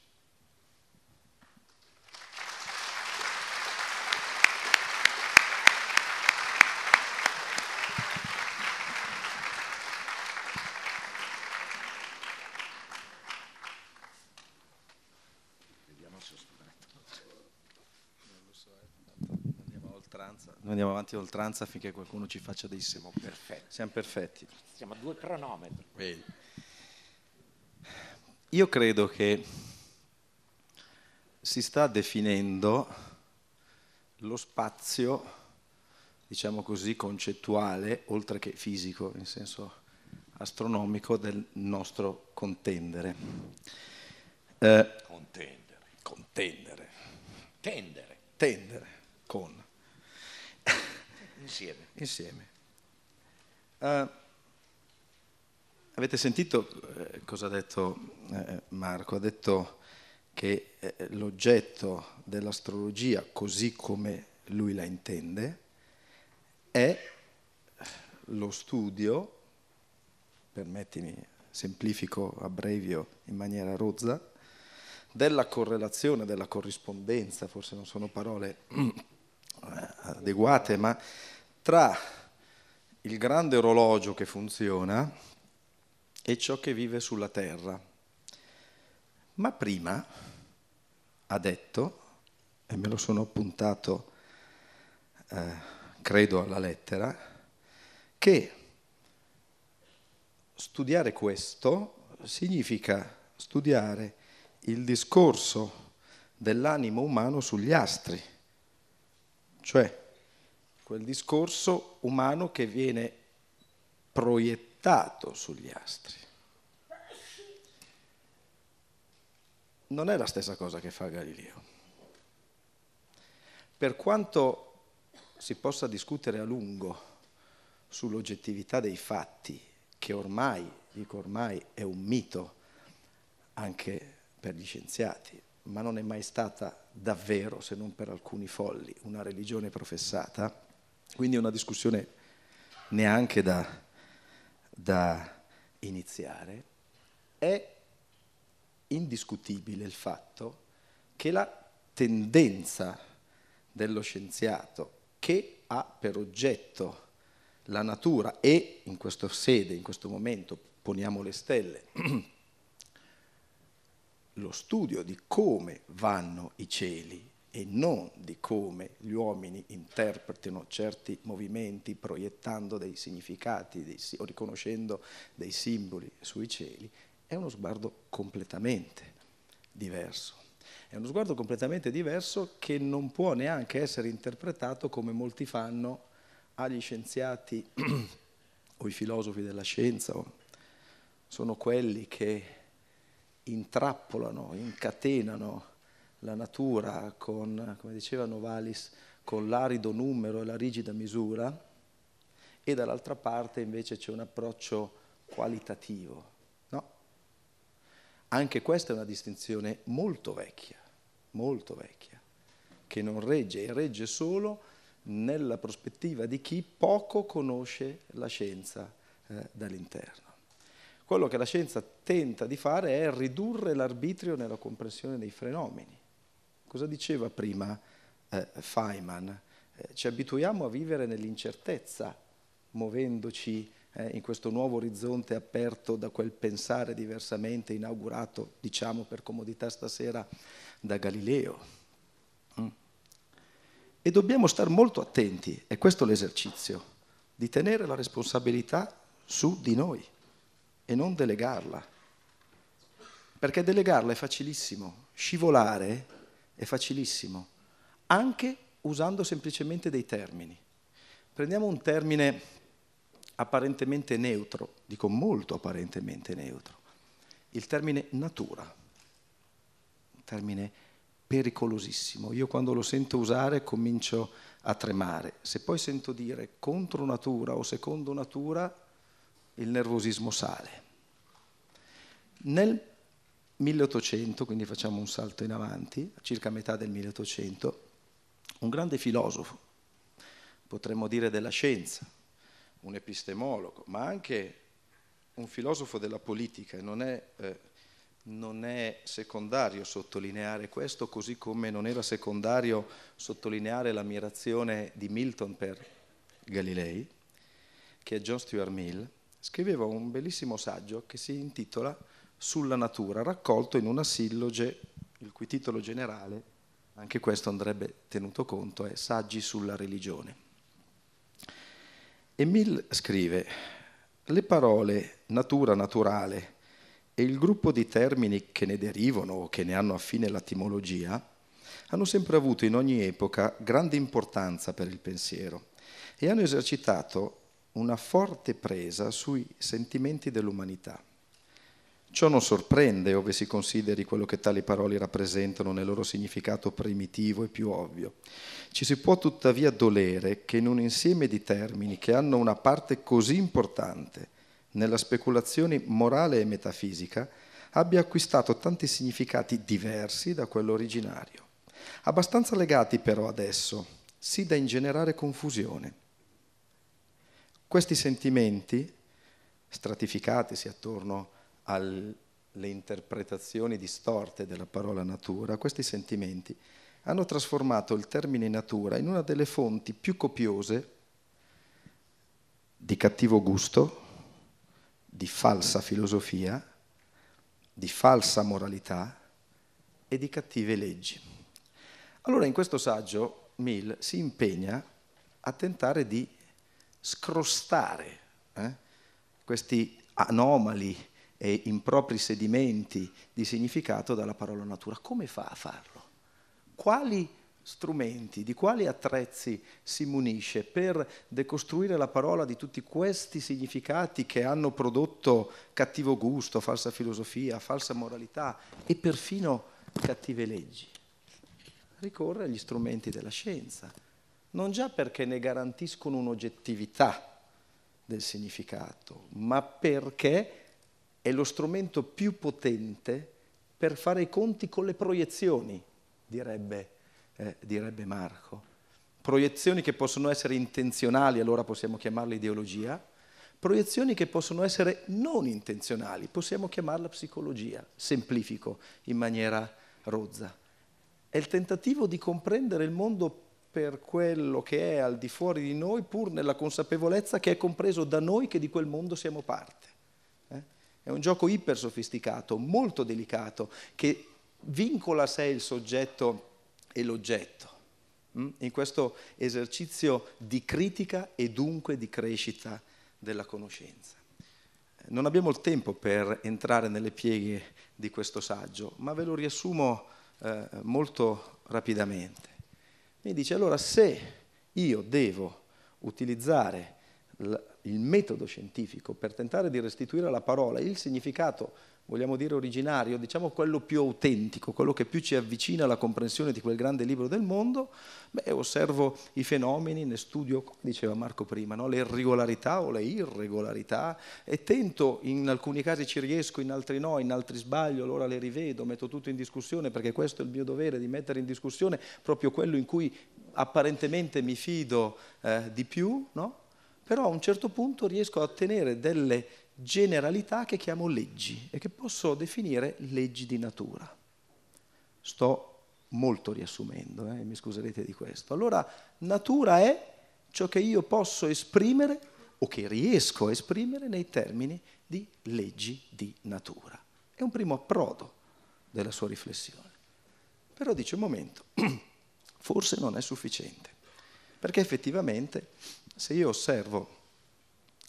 Noi andiamo avanti ad oltranza finché qualcuno ci faccia dei Siamo perfetti. Siamo perfetti. Siamo a due cronometri. Bene. Io credo che si sta definendo lo spazio, diciamo così, concettuale, oltre che fisico, in senso astronomico, del nostro contendere. Eh, contendere. Contendere. Tendere. Tendere. Con. Insieme. Insieme. Uh, avete sentito eh, cosa ha detto eh, Marco? Ha detto che l'oggetto dell'astrologia, così come lui la intende, è lo studio, permettimi, semplifico, abbrevio in maniera rozza, della correlazione, della corrispondenza, forse non sono parole adeguate, ma tra il grande orologio che funziona e ciò che vive sulla terra. Ma prima ha detto, e me lo sono appuntato, eh, credo alla lettera, che studiare questo significa studiare il discorso dell'animo umano sugli astri, cioè quel discorso umano che viene proiettato sugli astri. Non è la stessa cosa che fa Galileo. Per quanto si possa discutere a lungo sull'oggettività dei fatti, che ormai, dico ormai, è un mito anche per gli scienziati, ma non è mai stata davvero, se non per alcuni folli, una religione professata, quindi è una discussione neanche da, da iniziare. È indiscutibile il fatto che la tendenza dello scienziato che ha per oggetto la natura e in questa sede, in questo momento, poniamo le stelle, (clears throat) lo studio di come vanno i cieli e non di come gli uomini interpretino certi movimenti proiettando dei significati dei, o riconoscendo dei simboli sui cieli, è uno sguardo completamente diverso. È uno sguardo completamente diverso che non può neanche essere interpretato come molti fanno agli scienziati (clears throat) o i filosofi della scienza. Sono quelli che intrappolano, incatenano la natura, con, come diceva Novalis, con l'arido numero e la rigida misura, e dall'altra parte invece c'è un approccio qualitativo. No? Anche questa è una distinzione molto vecchia, molto vecchia, che non regge e regge solo nella prospettiva di chi poco conosce la scienza eh, dall'interno. Quello che la scienza tenta di fare è ridurre l'arbitrio nella comprensione dei fenomeni Cosa diceva prima eh, Feynman? Eh, ci abituiamo a vivere nell'incertezza, muovendoci eh, in questo nuovo orizzonte aperto da quel pensare diversamente inaugurato, diciamo per comodità stasera, da Galileo. Mm. E dobbiamo stare molto attenti, è questo l'esercizio, di tenere la responsabilità su di noi e non delegarla. Perché delegarla è facilissimo, scivolare è facilissimo, anche usando semplicemente dei termini. Prendiamo un termine apparentemente neutro, dico molto apparentemente neutro, il termine natura, un termine pericolosissimo. Io quando lo sento usare comincio a tremare. Se poi sento dire contro natura o secondo natura, il nervosismo sale. Nel 1800, quindi facciamo un salto in avanti, circa metà del 1800, un grande filosofo, potremmo dire della scienza, un epistemologo, ma anche un filosofo della politica, non è, eh, non è secondario sottolineare questo, così come non era secondario sottolineare l'ammirazione di Milton per Galilei, che è John Stuart Mill, scriveva un bellissimo saggio che si intitola sulla natura, raccolto in una silloge, il cui titolo generale, anche questo andrebbe tenuto conto, è Saggi sulla religione. Emil scrive, le parole natura naturale e il gruppo di termini che ne derivano o che ne hanno affine l'etimologia hanno sempre avuto in ogni epoca grande importanza per il pensiero e hanno esercitato una forte presa sui sentimenti dell'umanità. Ciò non sorprende ove si consideri quello che tali parole rappresentano nel loro significato primitivo e più ovvio. Ci si può tuttavia dolere che in un insieme di termini che hanno una parte così importante nella speculazione morale e metafisica abbia acquistato tanti significati diversi da quello originario, abbastanza legati però adesso, sì da ingenerare confusione. Questi sentimenti, stratificatisi attorno a alle interpretazioni distorte della parola natura, questi sentimenti hanno trasformato il termine natura in una delle fonti più copiose di cattivo gusto, di falsa filosofia, di falsa moralità e di cattive leggi. Allora in questo saggio Mill si impegna a tentare di scrostare eh, questi anomali e impropri sedimenti di significato dalla parola natura. Come fa a farlo? Quali strumenti, di quali attrezzi si munisce per decostruire la parola di tutti questi significati che hanno prodotto cattivo gusto, falsa filosofia, falsa moralità e perfino cattive leggi. Ricorre agli strumenti della scienza, non già perché ne garantiscono un'oggettività del significato, ma perché è lo strumento più potente per fare i conti con le proiezioni, direbbe, eh, direbbe Marco. Proiezioni che possono essere intenzionali, allora possiamo chiamarle ideologia, proiezioni che possono essere non intenzionali, possiamo chiamarla psicologia, semplifico in maniera rozza. È il tentativo di comprendere il mondo per quello che è al di fuori di noi, pur nella consapevolezza che è compreso da noi che di quel mondo siamo parte. È un gioco iper sofisticato, molto delicato, che vincola a sé il soggetto e l'oggetto, mm? in questo esercizio di critica e dunque di crescita della conoscenza. Non abbiamo il tempo per entrare nelle pieghe di questo saggio, ma ve lo riassumo eh, molto rapidamente. Mi dice allora se io devo utilizzare il metodo scientifico per tentare di restituire alla parola il significato, vogliamo dire originario, diciamo quello più autentico, quello che più ci avvicina alla comprensione di quel grande libro del mondo, beh, osservo i fenomeni, ne studio, come diceva Marco prima, no? le irregolarità o le irregolarità e tento, in alcuni casi ci riesco, in altri no, in altri sbaglio, allora le rivedo, metto tutto in discussione perché questo è il mio dovere di mettere in discussione proprio quello in cui apparentemente mi fido eh, di più, no? però a un certo punto riesco a ottenere delle generalità che chiamo leggi e che posso definire leggi di natura. Sto molto riassumendo, eh, mi scuserete di questo. Allora, natura è ciò che io posso esprimere o che riesco a esprimere nei termini di leggi di natura. È un primo approdo della sua riflessione. Però dice un momento, (clears throat) forse non è sufficiente, perché effettivamente se io osservo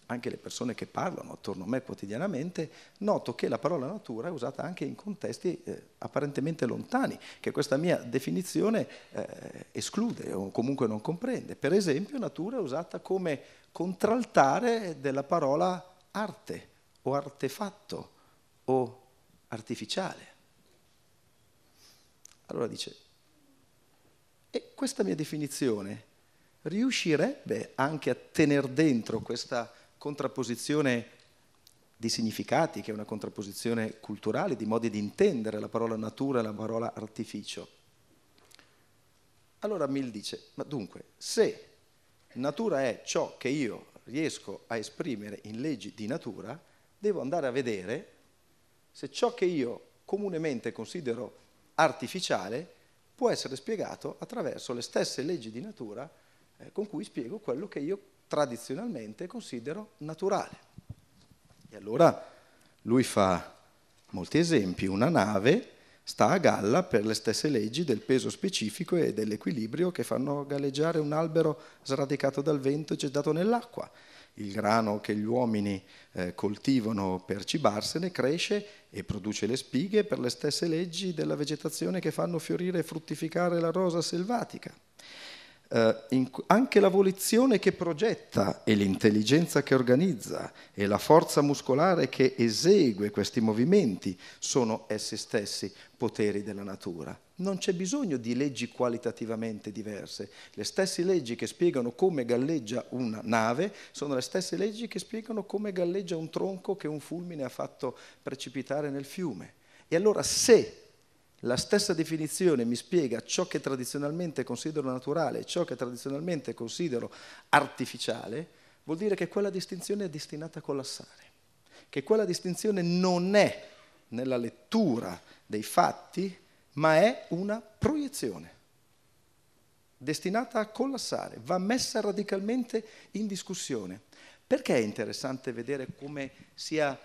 anche le persone che parlano attorno a me quotidianamente, noto che la parola natura è usata anche in contesti eh, apparentemente lontani, che questa mia definizione eh, esclude o comunque non comprende. Per esempio, natura è usata come contraltare della parola arte o artefatto o artificiale. Allora dice, e questa mia definizione riuscirebbe anche a tenere dentro questa contrapposizione di significati, che è una contrapposizione culturale, di modi di intendere la parola natura e la parola artificio. Allora Mill dice, ma dunque, se natura è ciò che io riesco a esprimere in leggi di natura, devo andare a vedere se ciò che io comunemente considero artificiale può essere spiegato attraverso le stesse leggi di natura eh, con cui spiego quello che io tradizionalmente considero naturale. E allora lui fa molti esempi, una nave sta a galla per le stesse leggi del peso specifico e dell'equilibrio che fanno galleggiare un albero sradicato dal vento e gettato nell'acqua. Il grano che gli uomini eh, coltivano per cibarsene cresce e produce le spighe per le stesse leggi della vegetazione che fanno fiorire e fruttificare la rosa selvatica eh, in, anche la volizione che progetta e l'intelligenza che organizza e la forza muscolare che esegue questi movimenti sono essi stessi poteri della natura. Non c'è bisogno di leggi qualitativamente diverse. Le stesse leggi che spiegano come galleggia una nave sono le stesse leggi che spiegano come galleggia un tronco che un fulmine ha fatto precipitare nel fiume. E allora se la stessa definizione mi spiega ciò che tradizionalmente considero naturale e ciò che tradizionalmente considero artificiale, vuol dire che quella distinzione è destinata a collassare, che quella distinzione non è nella lettura dei fatti, ma è una proiezione destinata a collassare, va messa radicalmente in discussione. Perché è interessante vedere come sia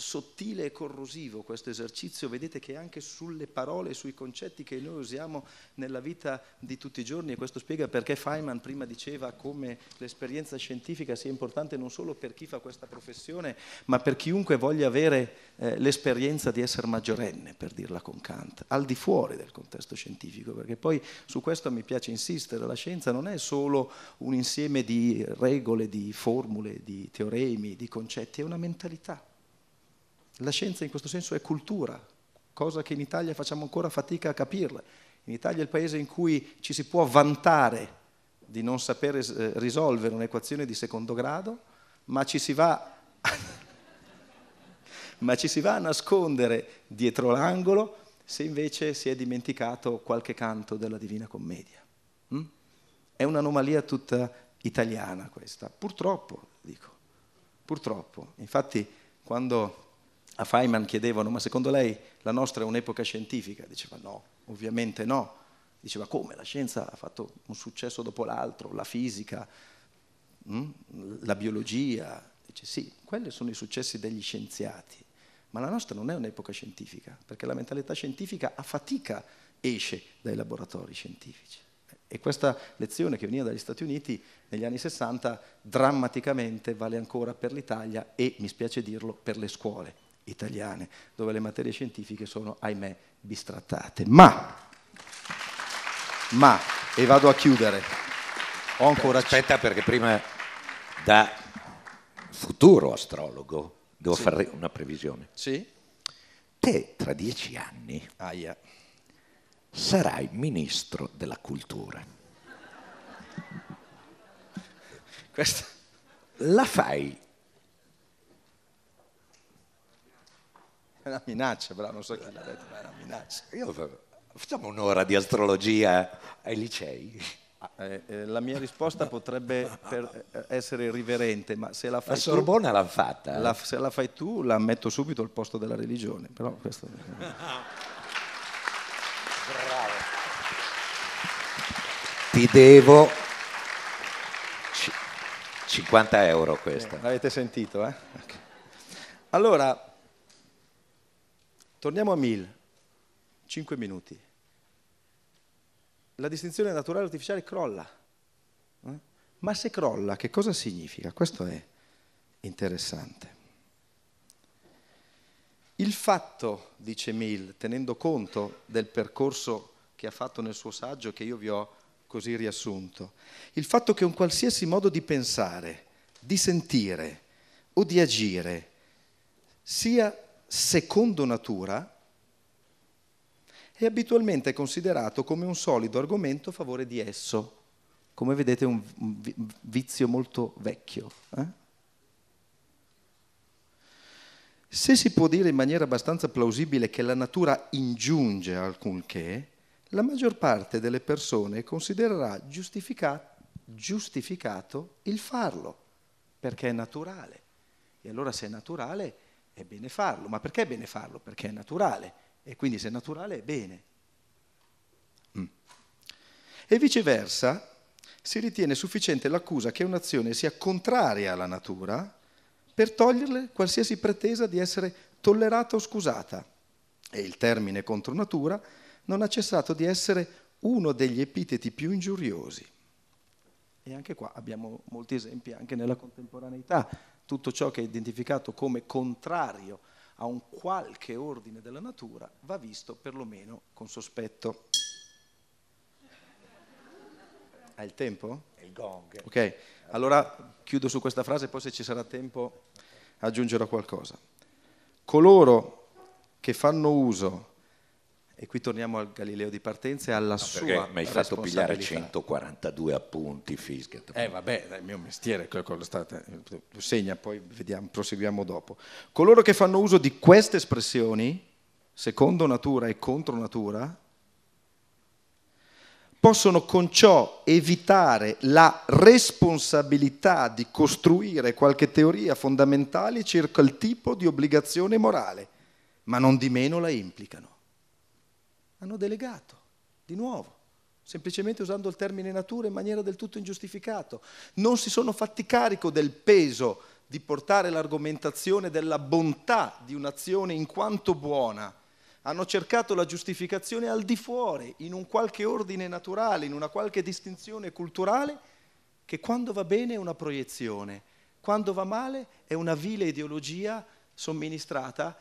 sottile e corrosivo questo esercizio, vedete che anche sulle parole sui concetti che noi usiamo nella vita di tutti i giorni e questo spiega perché Feynman prima diceva come l'esperienza scientifica sia importante non solo per chi fa questa professione, ma per chiunque voglia avere eh, l'esperienza di essere maggiorenne, per dirla con Kant, al di fuori del contesto scientifico, perché poi su questo mi piace insistere, la scienza non è solo un insieme di regole, di formule, di teoremi, di concetti, è una mentalità la scienza in questo senso è cultura, cosa che in Italia facciamo ancora fatica a capirla. In Italia è il paese in cui ci si può vantare di non sapere eh, risolvere un'equazione di secondo grado, ma ci si va, (laughs) ci si va a nascondere dietro l'angolo se invece si è dimenticato qualche canto della Divina Commedia. Mm? È un'anomalia tutta italiana questa, purtroppo, dico, purtroppo. Infatti quando a Feynman chiedevano, ma secondo lei la nostra è un'epoca scientifica? Diceva no, ovviamente no. Diceva come? La scienza ha fatto un successo dopo l'altro, la fisica, mh? Mm, la biologia. Dice sì, quelli sono i successi degli scienziati, ma la nostra non è un'epoca scientifica, perché la mentalità scientifica a fatica esce dai laboratori scientifici. E questa lezione che veniva dagli Stati Uniti negli anni 60 drammaticamente vale ancora per l'Italia e, mi spiace dirlo, per le scuole italiane, dove le materie scientifiche sono, ahimè, bistrattate. Ma, ma e vado a chiudere, ho ancora... Aspetta c- perché prima da futuro astrologo devo sì. fare una previsione. Sì. Te tra dieci anni ah, sarai ministro della cultura. Questa... La fai È una minaccia, però non so chi l'ha detto, ma è una minaccia. Io, eh, facciamo un'ora di astrologia ai licei. Ah, eh, eh, la mia risposta potrebbe per, eh, essere irriverente, ma se la fai la Sorbona tu, l'ha fatta. Eh. La, se la fai tu, la metto subito al posto della religione. Però questo... Bravo. Ti devo 50 euro questa. l'avete sentito, eh? Allora, Torniamo a Mill, 5 minuti. La distinzione naturale artificiale crolla. Eh? Ma se crolla, che cosa significa? Questo è interessante. Il fatto, dice Mill, tenendo conto del percorso che ha fatto nel suo saggio, che io vi ho così riassunto, il fatto che un qualsiasi modo di pensare, di sentire o di agire sia secondo natura è abitualmente considerato come un solido argomento a favore di esso. Come vedete è un vizio molto vecchio. Eh? Se si può dire in maniera abbastanza plausibile che la natura ingiunge alcunché, la maggior parte delle persone considererà giustifica- giustificato il farlo, perché è naturale. E allora se è naturale è bene farlo. Ma perché è bene farlo? Perché è naturale. E quindi se è naturale è bene. Mm. E viceversa, si ritiene sufficiente l'accusa che un'azione sia contraria alla natura per toglierle qualsiasi pretesa di essere tollerata o scusata. E il termine contro natura non ha cessato di essere uno degli epiteti più ingiuriosi. E anche qua abbiamo molti esempi, anche nella contemporaneità, tutto ciò che è identificato come contrario a un qualche ordine della natura va visto perlomeno con sospetto. Hai il tempo? Il gong. Ok, allora chiudo su questa frase, poi se ci sarà tempo aggiungerò qualcosa. Coloro che fanno uso e qui torniamo al Galileo di partenza e alla no, sua Mi hai fatto pigliare 142 appunti Fisgat. Eh vabbè, è il mio mestiere, quello state, eh, segna, poi vediamo, proseguiamo dopo. Coloro che fanno uso di queste espressioni, secondo natura e contro natura, possono con ciò evitare la responsabilità di costruire qualche teoria fondamentale circa il tipo di obbligazione morale, ma non di meno la implicano hanno delegato, di nuovo, semplicemente usando il termine natura in maniera del tutto ingiustificata. Non si sono fatti carico del peso di portare l'argomentazione della bontà di un'azione in quanto buona. Hanno cercato la giustificazione al di fuori, in un qualche ordine naturale, in una qualche distinzione culturale, che quando va bene è una proiezione, quando va male è una vile ideologia somministrata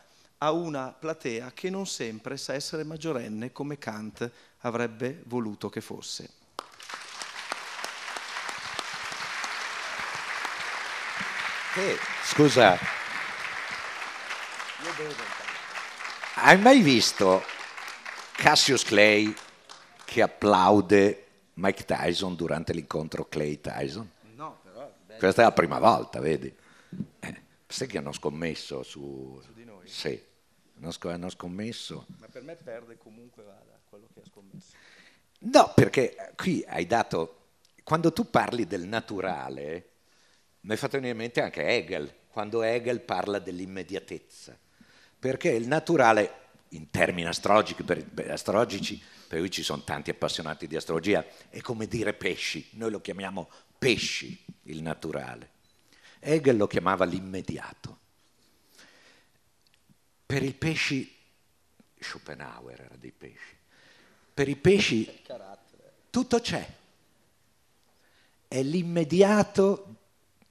a una platea che non sempre sa essere maggiorenne come Kant avrebbe voluto che fosse. Eh, scusa, hai mai visto Cassius Clay che applaude Mike Tyson durante l'incontro Clay-Tyson? No, però... È Questa è la prima volta, vedi? Eh, sai che hanno scommesso su... Su di noi? Sì hanno scommesso. Ma per me perde comunque vada quello che ha scommesso. No, perché eh, qui hai dato, quando tu parli del naturale, mi hai fatto venire in mente anche Hegel, quando Hegel parla dell'immediatezza, perché il naturale, in termini astrologici per, astrologici, per cui ci sono tanti appassionati di astrologia, è come dire pesci, noi lo chiamiamo pesci, il naturale. Hegel lo chiamava l'immediato per i pesci, Schopenhauer era dei pesci, per i pesci tutto c'è. È l'immediato.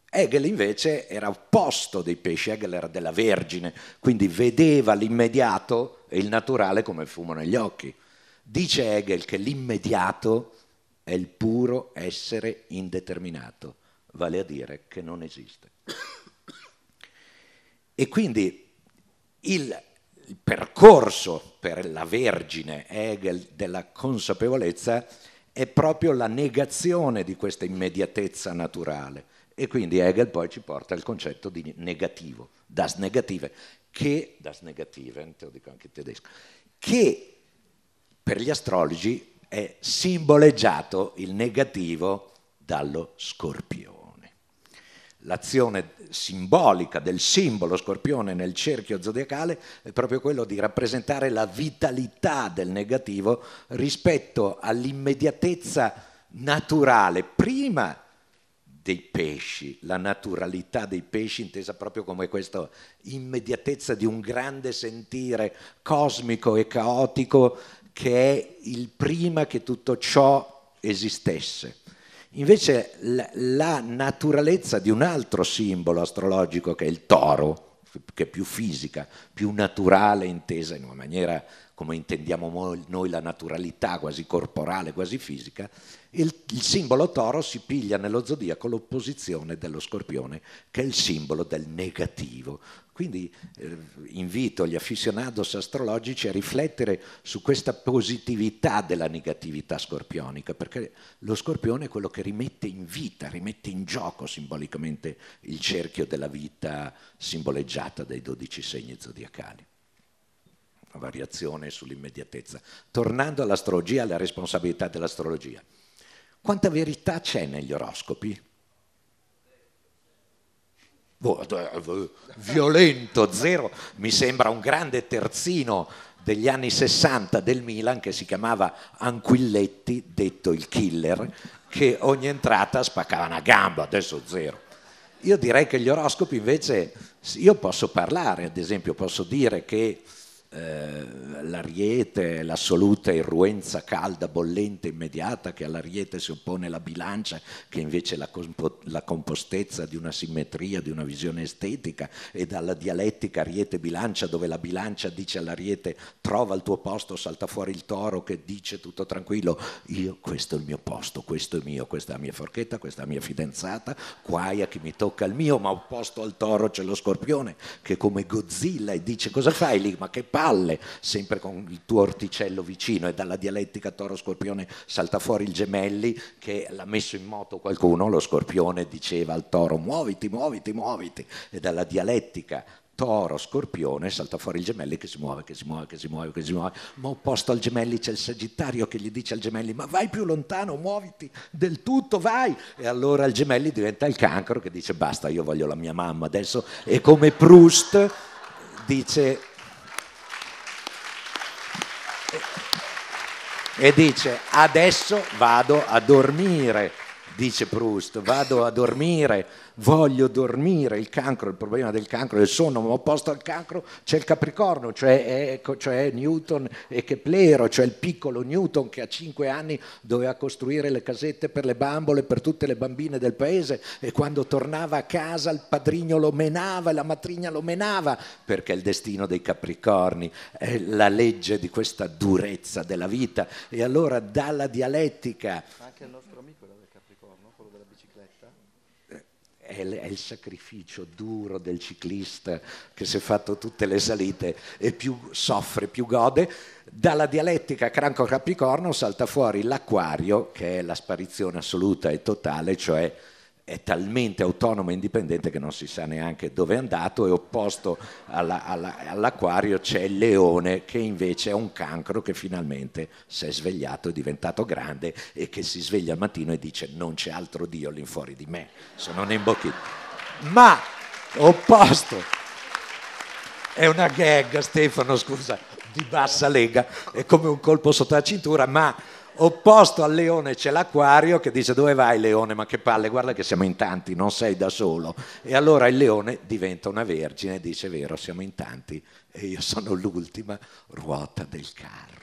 Hegel invece era opposto dei pesci, Hegel era della Vergine, quindi vedeva l'immediato e il naturale come fumo negli occhi. Dice Hegel che l'immediato è il puro essere indeterminato, vale a dire che non esiste. E quindi il, il percorso per la Vergine Hegel della consapevolezza è proprio la negazione di questa immediatezza naturale. E quindi Hegel poi ci porta al concetto di negativo, das negative, che, das negative, eh, te lo dico anche in tedesco, che per gli astrologi è simboleggiato il negativo dallo scorpione l'azione simbolica del simbolo scorpione nel cerchio zodiacale è proprio quello di rappresentare la vitalità del negativo rispetto all'immediatezza naturale, prima dei pesci, la naturalità dei pesci intesa proprio come questa immediatezza di un grande sentire cosmico e caotico che è il prima che tutto ciò esistesse. Invece la, la naturalezza di un altro simbolo astrologico che è il toro, che è più fisica, più naturale, intesa in una maniera come intendiamo noi la naturalità quasi corporale, quasi fisica, il, il simbolo toro si piglia nello zodiaco l'opposizione dello scorpione, che è il simbolo del negativo. Quindi eh, invito gli aficionados astrologici a riflettere su questa positività della negatività scorpionica, perché lo scorpione è quello che rimette in vita, rimette in gioco simbolicamente il cerchio della vita simboleggiata dai dodici segni zodiacali variazione sull'immediatezza. Tornando all'astrologia, alla responsabilità dell'astrologia. Quanta verità c'è negli oroscopi? Boh, eh, violento, zero, mi sembra un grande terzino degli anni 60 del Milan che si chiamava Anquilletti, detto il killer, che ogni entrata spaccava una gamba, adesso zero. Io direi che gli oroscopi invece, io posso parlare, ad esempio posso dire che eh, l'ariete, l'assoluta irruenza calda, bollente, immediata che all'ariete si oppone la bilancia, che invece è la, compo- la compostezza di una simmetria, di una visione estetica, e dalla dialettica ariete-bilancia, dove la bilancia dice all'ariete trova il tuo posto, salta fuori il toro che dice tutto tranquillo, io questo è il mio posto, questo è mio, questa è la mia forchetta, questa è la mia fidanzata, guai a chi mi tocca il mio, ma opposto al toro c'è lo scorpione che come Godzilla e dice cosa fai lì, ma che palle palle, sempre con il tuo orticello vicino e dalla dialettica toro-scorpione salta fuori il gemelli che l'ha messo in moto qualcuno, lo scorpione diceva al toro muoviti, muoviti, muoviti e dalla dialettica toro, scorpione, salta fuori il gemelli che si muove, che si muove, che si muove, che si muove, ma opposto al gemelli c'è il sagittario che gli dice al gemelli ma vai più lontano, muoviti del tutto, vai! E allora il gemelli diventa il cancro che dice basta, io voglio la mia mamma adesso e come Proust dice e dice adesso vado a dormire dice Proust, vado a dormire, voglio dormire, il cancro, il problema del cancro è il sonno, ma opposto al cancro c'è il capricorno, cioè, è, cioè Newton e Keplero, cioè il piccolo Newton che a cinque anni doveva costruire le casette per le bambole, per tutte le bambine del paese e quando tornava a casa il padrigno lo menava e la matrigna lo menava, perché il destino dei capricorni è la legge di questa durezza della vita e allora dalla dialettica... Anche è il, è il sacrificio duro del ciclista che si è fatto tutte le salite e più soffre, più gode. Dalla dialettica Cranco-Capricorno salta fuori l'acquario, che è la sparizione assoluta e totale, cioè è talmente autonomo e indipendente che non si sa neanche dove è andato e opposto alla, alla, all'acquario c'è il leone che invece è un cancro che finalmente si è svegliato, è diventato grande e che si sveglia al mattino e dice non c'è altro Dio lì fuori di me, sono nembochito. Ma opposto, è una gag Stefano scusa, di bassa lega, è come un colpo sotto la cintura, ma opposto al leone c'è l'acquario che dice dove vai leone ma che palle guarda che siamo in tanti non sei da solo e allora il leone diventa una vergine e dice vero siamo in tanti e io sono l'ultima ruota del carro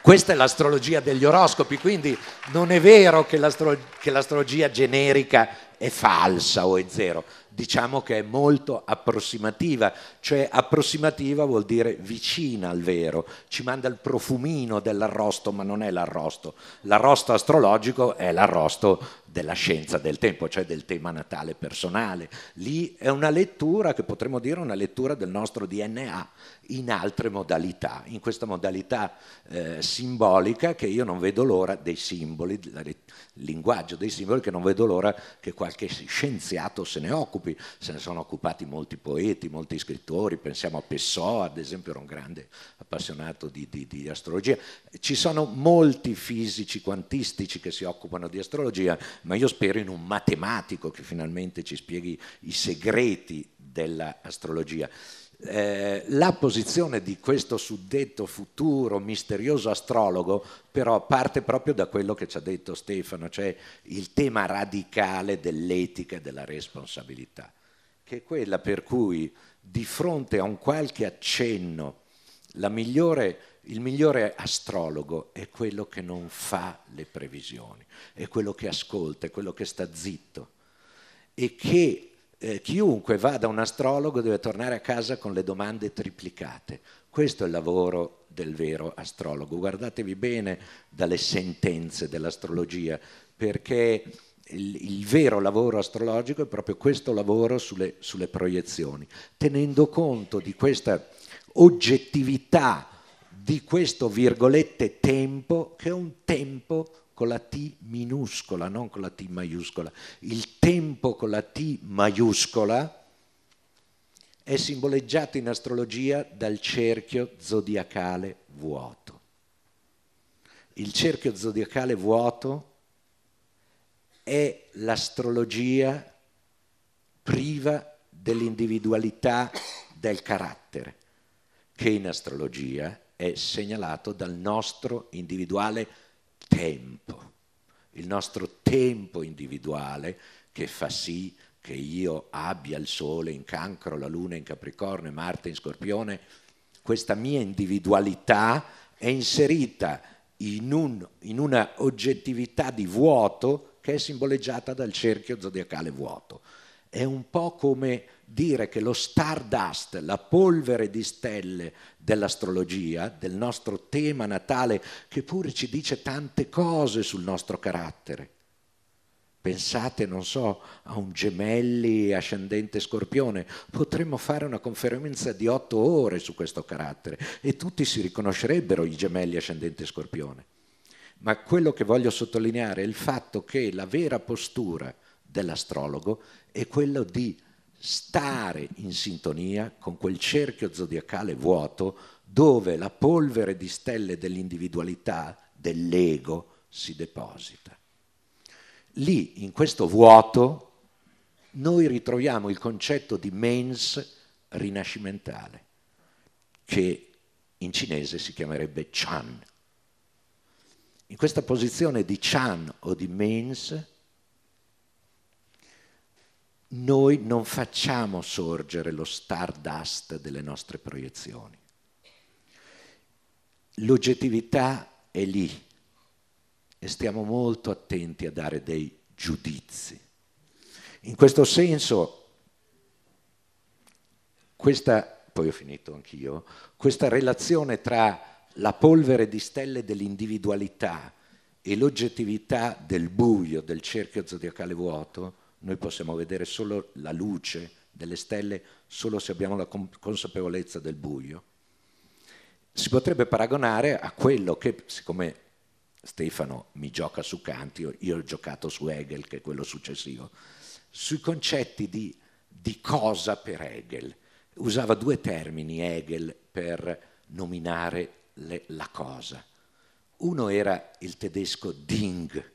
questa è l'astrologia degli oroscopi quindi non è vero che, l'astro- che l'astrologia generica è falsa o è zero diciamo che è molto approssimativa, cioè approssimativa vuol dire vicina al vero, ci manda il profumino dell'arrosto, ma non è l'arrosto. L'arrosto astrologico è l'arrosto della scienza del tempo, cioè del tema natale personale. Lì è una lettura che potremmo dire una lettura del nostro DNA in altre modalità, in questa modalità eh, simbolica che io non vedo l'ora dei simboli, del linguaggio dei simboli che non vedo l'ora che qualche scienziato se ne occupi, se ne sono occupati molti poeti, molti scrittori, pensiamo a Pessoa ad esempio era un grande appassionato di, di, di astrologia, ci sono molti fisici quantistici che si occupano di astrologia, ma io spero in un matematico che finalmente ci spieghi i segreti dell'astrologia. Eh, la posizione di questo suddetto futuro misterioso astrologo però parte proprio da quello che ci ha detto Stefano, cioè il tema radicale dell'etica e della responsabilità, che è quella per cui di fronte a un qualche accenno la migliore il migliore astrologo è quello che non fa le previsioni, è quello che ascolta, è quello che sta zitto e che eh, chiunque vada a un astrologo deve tornare a casa con le domande triplicate. Questo è il lavoro del vero astrologo. Guardatevi bene dalle sentenze dell'astrologia perché il, il, vero lavoro astrologico è proprio questo lavoro sulle, sulle proiezioni, tenendo conto di questa oggettività di questo virgolette tempo che è un tempo con la T minuscola, non con la T maiuscola. Il tempo con la T maiuscola è simboleggiato in astrologia dal cerchio zodiacale vuoto. Il cerchio zodiacale vuoto è l'astrologia priva dell'individualità del carattere, che in astrologia è è segnalato dal nostro individuale tempo, il nostro tempo individuale che fa sì che io abbia il Sole in cancro, la Luna in Capricorno e Marte in Scorpione, questa mia individualità è inserita in, un, in una oggettività di vuoto che è simboleggiata dal cerchio zodiacale vuoto. È un po' come dire che lo stardust, la polvere di stelle dell'astrologia, del nostro tema natale, che pure ci dice tante cose sul nostro carattere. Pensate, non so, a un gemelli ascendente scorpione. Potremmo fare una conferenza di otto ore su questo carattere e tutti si riconoscerebbero i gemelli ascendente scorpione. Ma quello che voglio sottolineare è il fatto che la vera postura dell'astrologo è quello di stare in sintonia con quel cerchio zodiacale vuoto dove la polvere di stelle dell'individualità, dell'ego, si deposita. Lì, in questo vuoto, noi ritroviamo il concetto di mens rinascimentale, che in cinese si chiamerebbe Chan. In questa posizione di Chan o di mens, noi non facciamo sorgere lo stardust delle nostre proiezioni. L'oggettività è lì e stiamo molto attenti a dare dei giudizi. In questo senso, questa, poi ho finito anch'io, questa relazione tra la polvere di stelle dell'individualità e l'oggettività del buio, del cerchio zodiacale vuoto, noi possiamo vedere solo la luce delle stelle solo se abbiamo la consapevolezza del buio. Si potrebbe paragonare a quello che, siccome Stefano mi gioca su Kant, io, io ho giocato su Hegel, che è quello successivo, sui concetti di, di cosa per Hegel. Usava due termini Hegel per nominare le, la cosa. Uno era il tedesco Ding,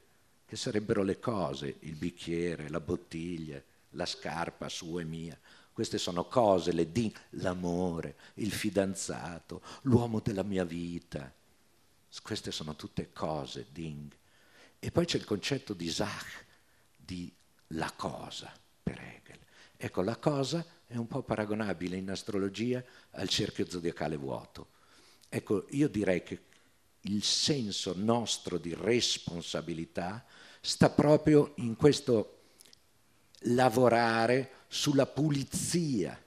che sarebbero le cose, il bicchiere, la bottiglia, la scarpa sua e mia. Queste sono cose, le di, l'amore, il fidanzato, l'uomo della mia vita. Queste sono tutte cose, ding. E poi c'è il concetto di Zach, di la cosa, per Hegel. Ecco, la cosa è un po' paragonabile in astrologia al cerchio zodiacale vuoto. Ecco, io direi che il senso nostro di responsabilità sta proprio in questo lavorare sulla pulizia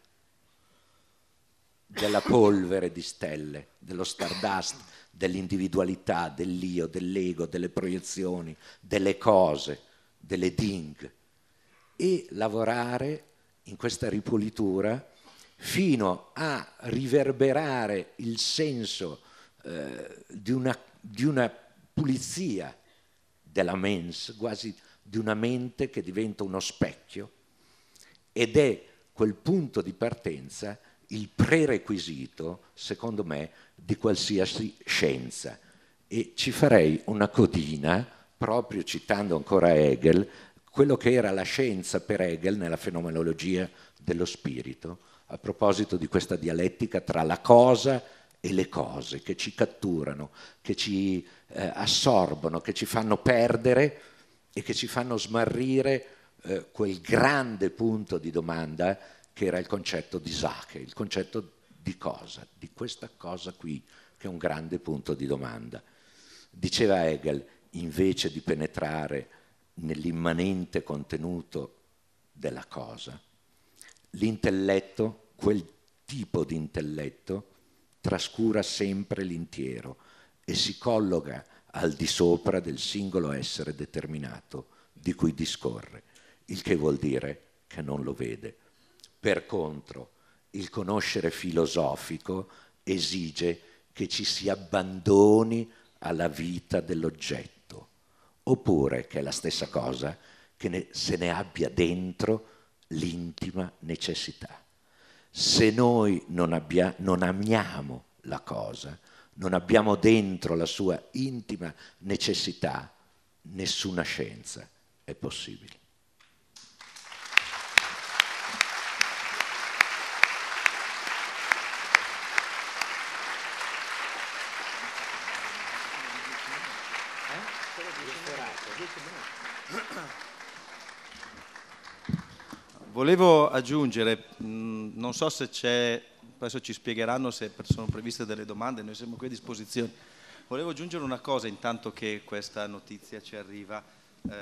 della polvere di stelle, dello stardust, dell'individualità, dell'io, dell'ego, delle proiezioni, delle cose, delle ding e lavorare in questa ripulitura fino a riverberare il senso eh, di, una, di una pulizia della mens, quasi di una mente che diventa uno specchio ed è quel punto di partenza il prerequisito, secondo me, di qualsiasi scienza. E ci farei una codina, proprio citando ancora Hegel, quello che era la scienza per Hegel nella fenomenologia dello spirito, a proposito di questa dialettica tra la cosa e le cose che ci catturano, che ci eh, assorbono, che ci fanno perdere e che ci fanno smarrire eh, quel grande punto di domanda che era il concetto di Sake, il concetto di cosa, di questa cosa qui, che è un grande punto di domanda. Diceva Hegel, invece di penetrare nell'immanente contenuto della cosa, l'intelletto, quel tipo di intelletto, trascura sempre l'intero e si colloca al di sopra del singolo essere determinato di cui discorre, il che vuol dire che non lo vede. Per contro, il conoscere filosofico esige che ci si abbandoni alla vita dell'oggetto, oppure, che è la stessa cosa, che ne, se ne abbia dentro l'intima necessità se noi non, abbia, non amiamo la cosa, non abbiamo dentro la sua intima necessità, nessuna scienza è possibile. Volevo aggiungere, mm, non so se c'è, adesso ci spiegheranno se sono previste delle domande, noi siamo qui a disposizione. Volevo aggiungere una cosa intanto che questa notizia ci arriva. Eh,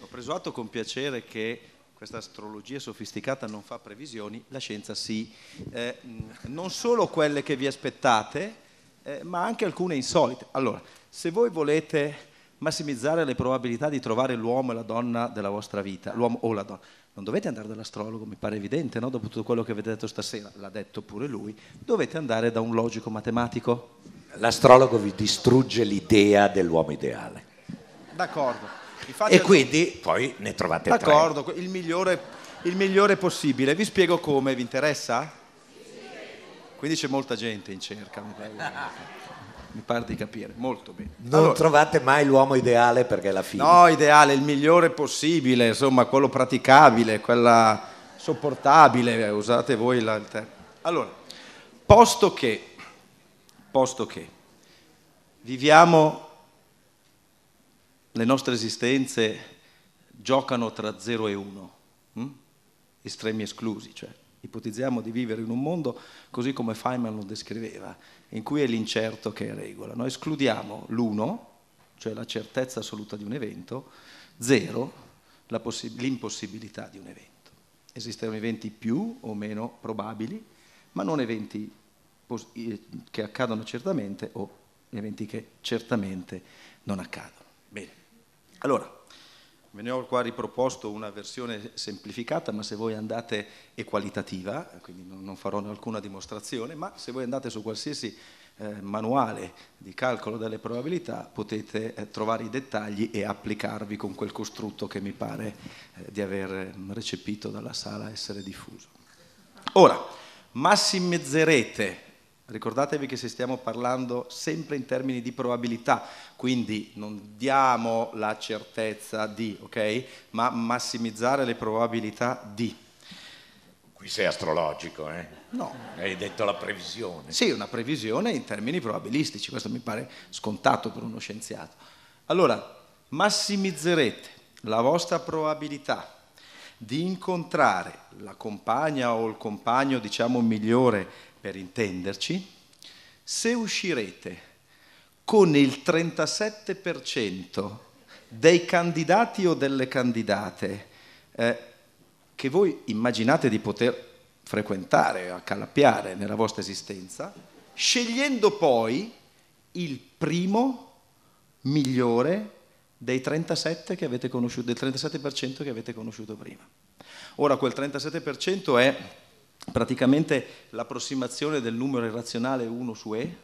ho preso atto con piacere che questa astrologia sofisticata non fa previsioni, la scienza sì, eh, non solo quelle che vi aspettate, eh, ma anche alcune insolite. Allora, se voi volete massimizzare le probabilità di trovare l'uomo e la donna della vostra vita, l'uomo o la donna, non dovete andare dall'astrologo, mi pare evidente, no? dopo tutto quello che avete detto stasera, l'ha detto pure lui, dovete andare da un logico matematico. L'astrologo vi distrugge l'idea dell'uomo ideale. D'accordo. E quindi poi ne trovate D'accordo, tre. Il migliore, il migliore possibile. Vi spiego come, vi interessa? Quindi c'è molta gente in cerca mi pare di capire, molto bene. Non allora, trovate mai l'uomo ideale perché è la fine. No, ideale, il migliore possibile, insomma, quello praticabile, quella sopportabile, usate voi la, Allora, posto che, posto che viviamo le nostre esistenze giocano tra 0 e 1, hm? estremi esclusi, cioè ipotizziamo di vivere in un mondo così come Feynman lo descriveva, in cui è l'incerto che regola. Noi escludiamo l'uno, cioè la certezza assoluta di un evento, zero, possi- l'impossibilità di un evento. Esistono eventi più o meno probabili, ma non eventi pos- che accadono certamente o eventi che certamente non accadono. Bene, allora Ve ne ho qua riproposto una versione semplificata, ma se voi andate è qualitativa, quindi non farò alcuna dimostrazione, ma se voi andate su qualsiasi eh, manuale di calcolo delle probabilità potete eh, trovare i dettagli e applicarvi con quel costrutto che mi pare eh, di aver recepito dalla sala essere diffuso. Ora, massimizzerete Ricordatevi che se stiamo parlando sempre in termini di probabilità, quindi non diamo la certezza di, ok? Ma massimizzare le probabilità di. Qui sei astrologico, eh? No. Hai detto la previsione. Sì, una previsione in termini probabilistici, questo mi pare scontato per uno scienziato. Allora, massimizzerete la vostra probabilità di incontrare la compagna o il compagno, diciamo, migliore per intenderci, se uscirete con il 37% dei candidati o delle candidate eh, che voi immaginate di poter frequentare, accalappiare nella vostra esistenza, scegliendo poi il primo migliore dei 37% che avete conosciuto, che avete conosciuto prima. Ora quel 37% è praticamente l'approssimazione del numero irrazionale 1 su E.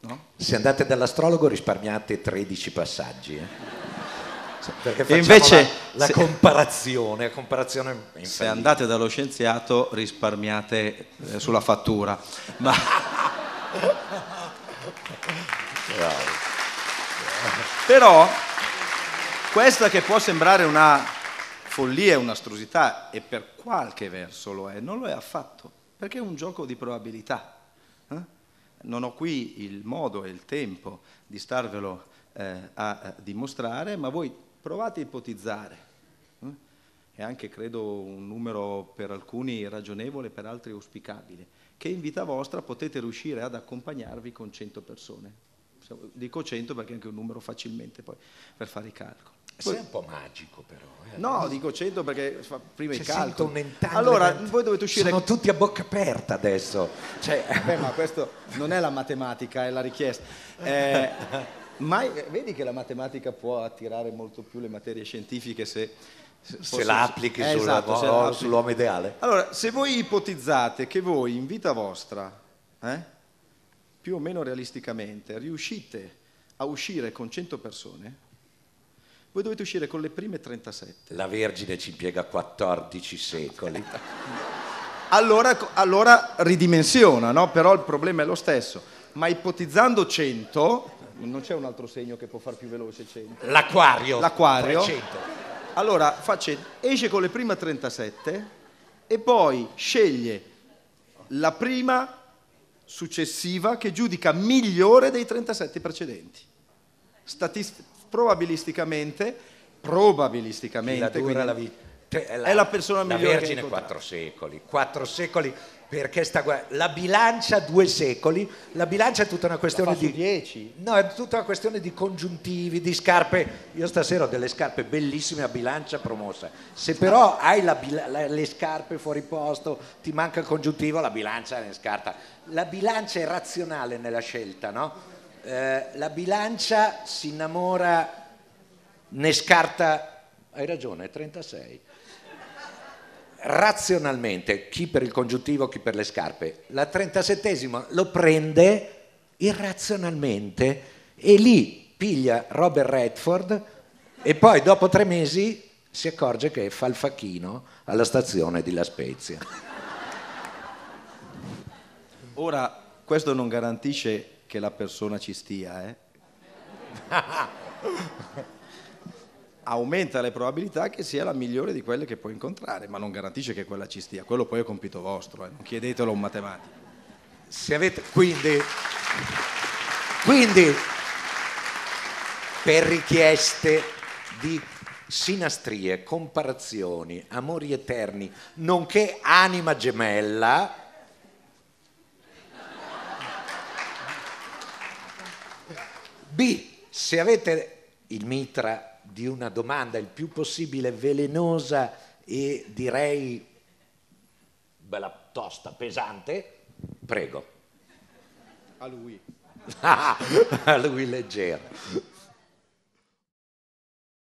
No? Se andate dall'astrologo risparmiate 13 passaggi. Eh? Perché facciamo invece, la, la se, comparazione, comparazione se andate dallo scienziato risparmiate eh, sulla fattura. Ma... (laughs) Però questa che può sembrare una follia è un'astrusità e per qualche verso lo è, non lo è affatto, perché è un gioco di probabilità. Eh? Non ho qui il modo e il tempo di starvelo eh, a, a dimostrare, ma voi provate a ipotizzare. È eh? anche, credo, un numero per alcuni ragionevole, per altri auspicabile, che in vita vostra potete riuscire ad accompagnarvi con 100 persone dico 100 perché è anche un numero facilmente poi per fare i calcoli. Sei un po' magico però. Eh. No, dico 100 perché fa prima cioè, i calcoli. Un allora, voi dovete uscire... Sono tutti a bocca aperta adesso. Cioè... Eh, beh, ma questo non è la matematica, è la richiesta. Eh, ma vedi che la matematica può attirare molto più le materie scientifiche se... Se, se la applichi eh, esatto, sull'uomo ideale. Allora, se voi ipotizzate che voi in vita vostra... Eh, più o meno realisticamente riuscite a uscire con 100 persone, voi dovete uscire con le prime 37. La Vergine ci impiega 14 secoli. allora, allora ridimensiona, no? però il problema è lo stesso. Ma ipotizzando 100, non c'è un altro segno che può far più veloce 100. L'acquario. L'acquario. 300. Allora fa esce con le prime 37 e poi sceglie la prima successiva che giudica migliore dei 37 precedenti. Statist- probabilisticamente, probabilisticamente, quindi, la vita te, è, la, è la persona la migliore. La Vergine quattro secoli, quattro secoli perché sta guardando. La bilancia due secoli, la bilancia è tutta una questione di... Dieci. No, è tutta una questione di congiuntivi, di scarpe. Io stasera ho delle scarpe bellissime a bilancia promossa. Se però (laughs) hai la, la, le scarpe fuori posto, ti manca il congiuntivo, la bilancia ne scarta. La bilancia è razionale nella scelta, no? Eh, la bilancia si innamora, ne scarta... Hai ragione, 36 razionalmente, chi per il congiuntivo, chi per le scarpe, la 37esima lo prende irrazionalmente e lì piglia Robert Redford e poi dopo tre mesi si accorge che fa il facchino alla stazione di La Spezia. Ora, questo non garantisce che la persona ci stia, eh? (laughs) aumenta le probabilità che sia la migliore di quelle che puoi incontrare, ma non garantisce che quella ci stia, quello poi è compito vostro, eh. chiedetelo a un matematico. Avete, quindi, quindi, per richieste di sinastrie, comparazioni, amori eterni, nonché anima gemella, B, se avete il mitra di una domanda il più possibile velenosa e direi bella tosta, pesante, prego. A lui. (laughs) a lui leggero.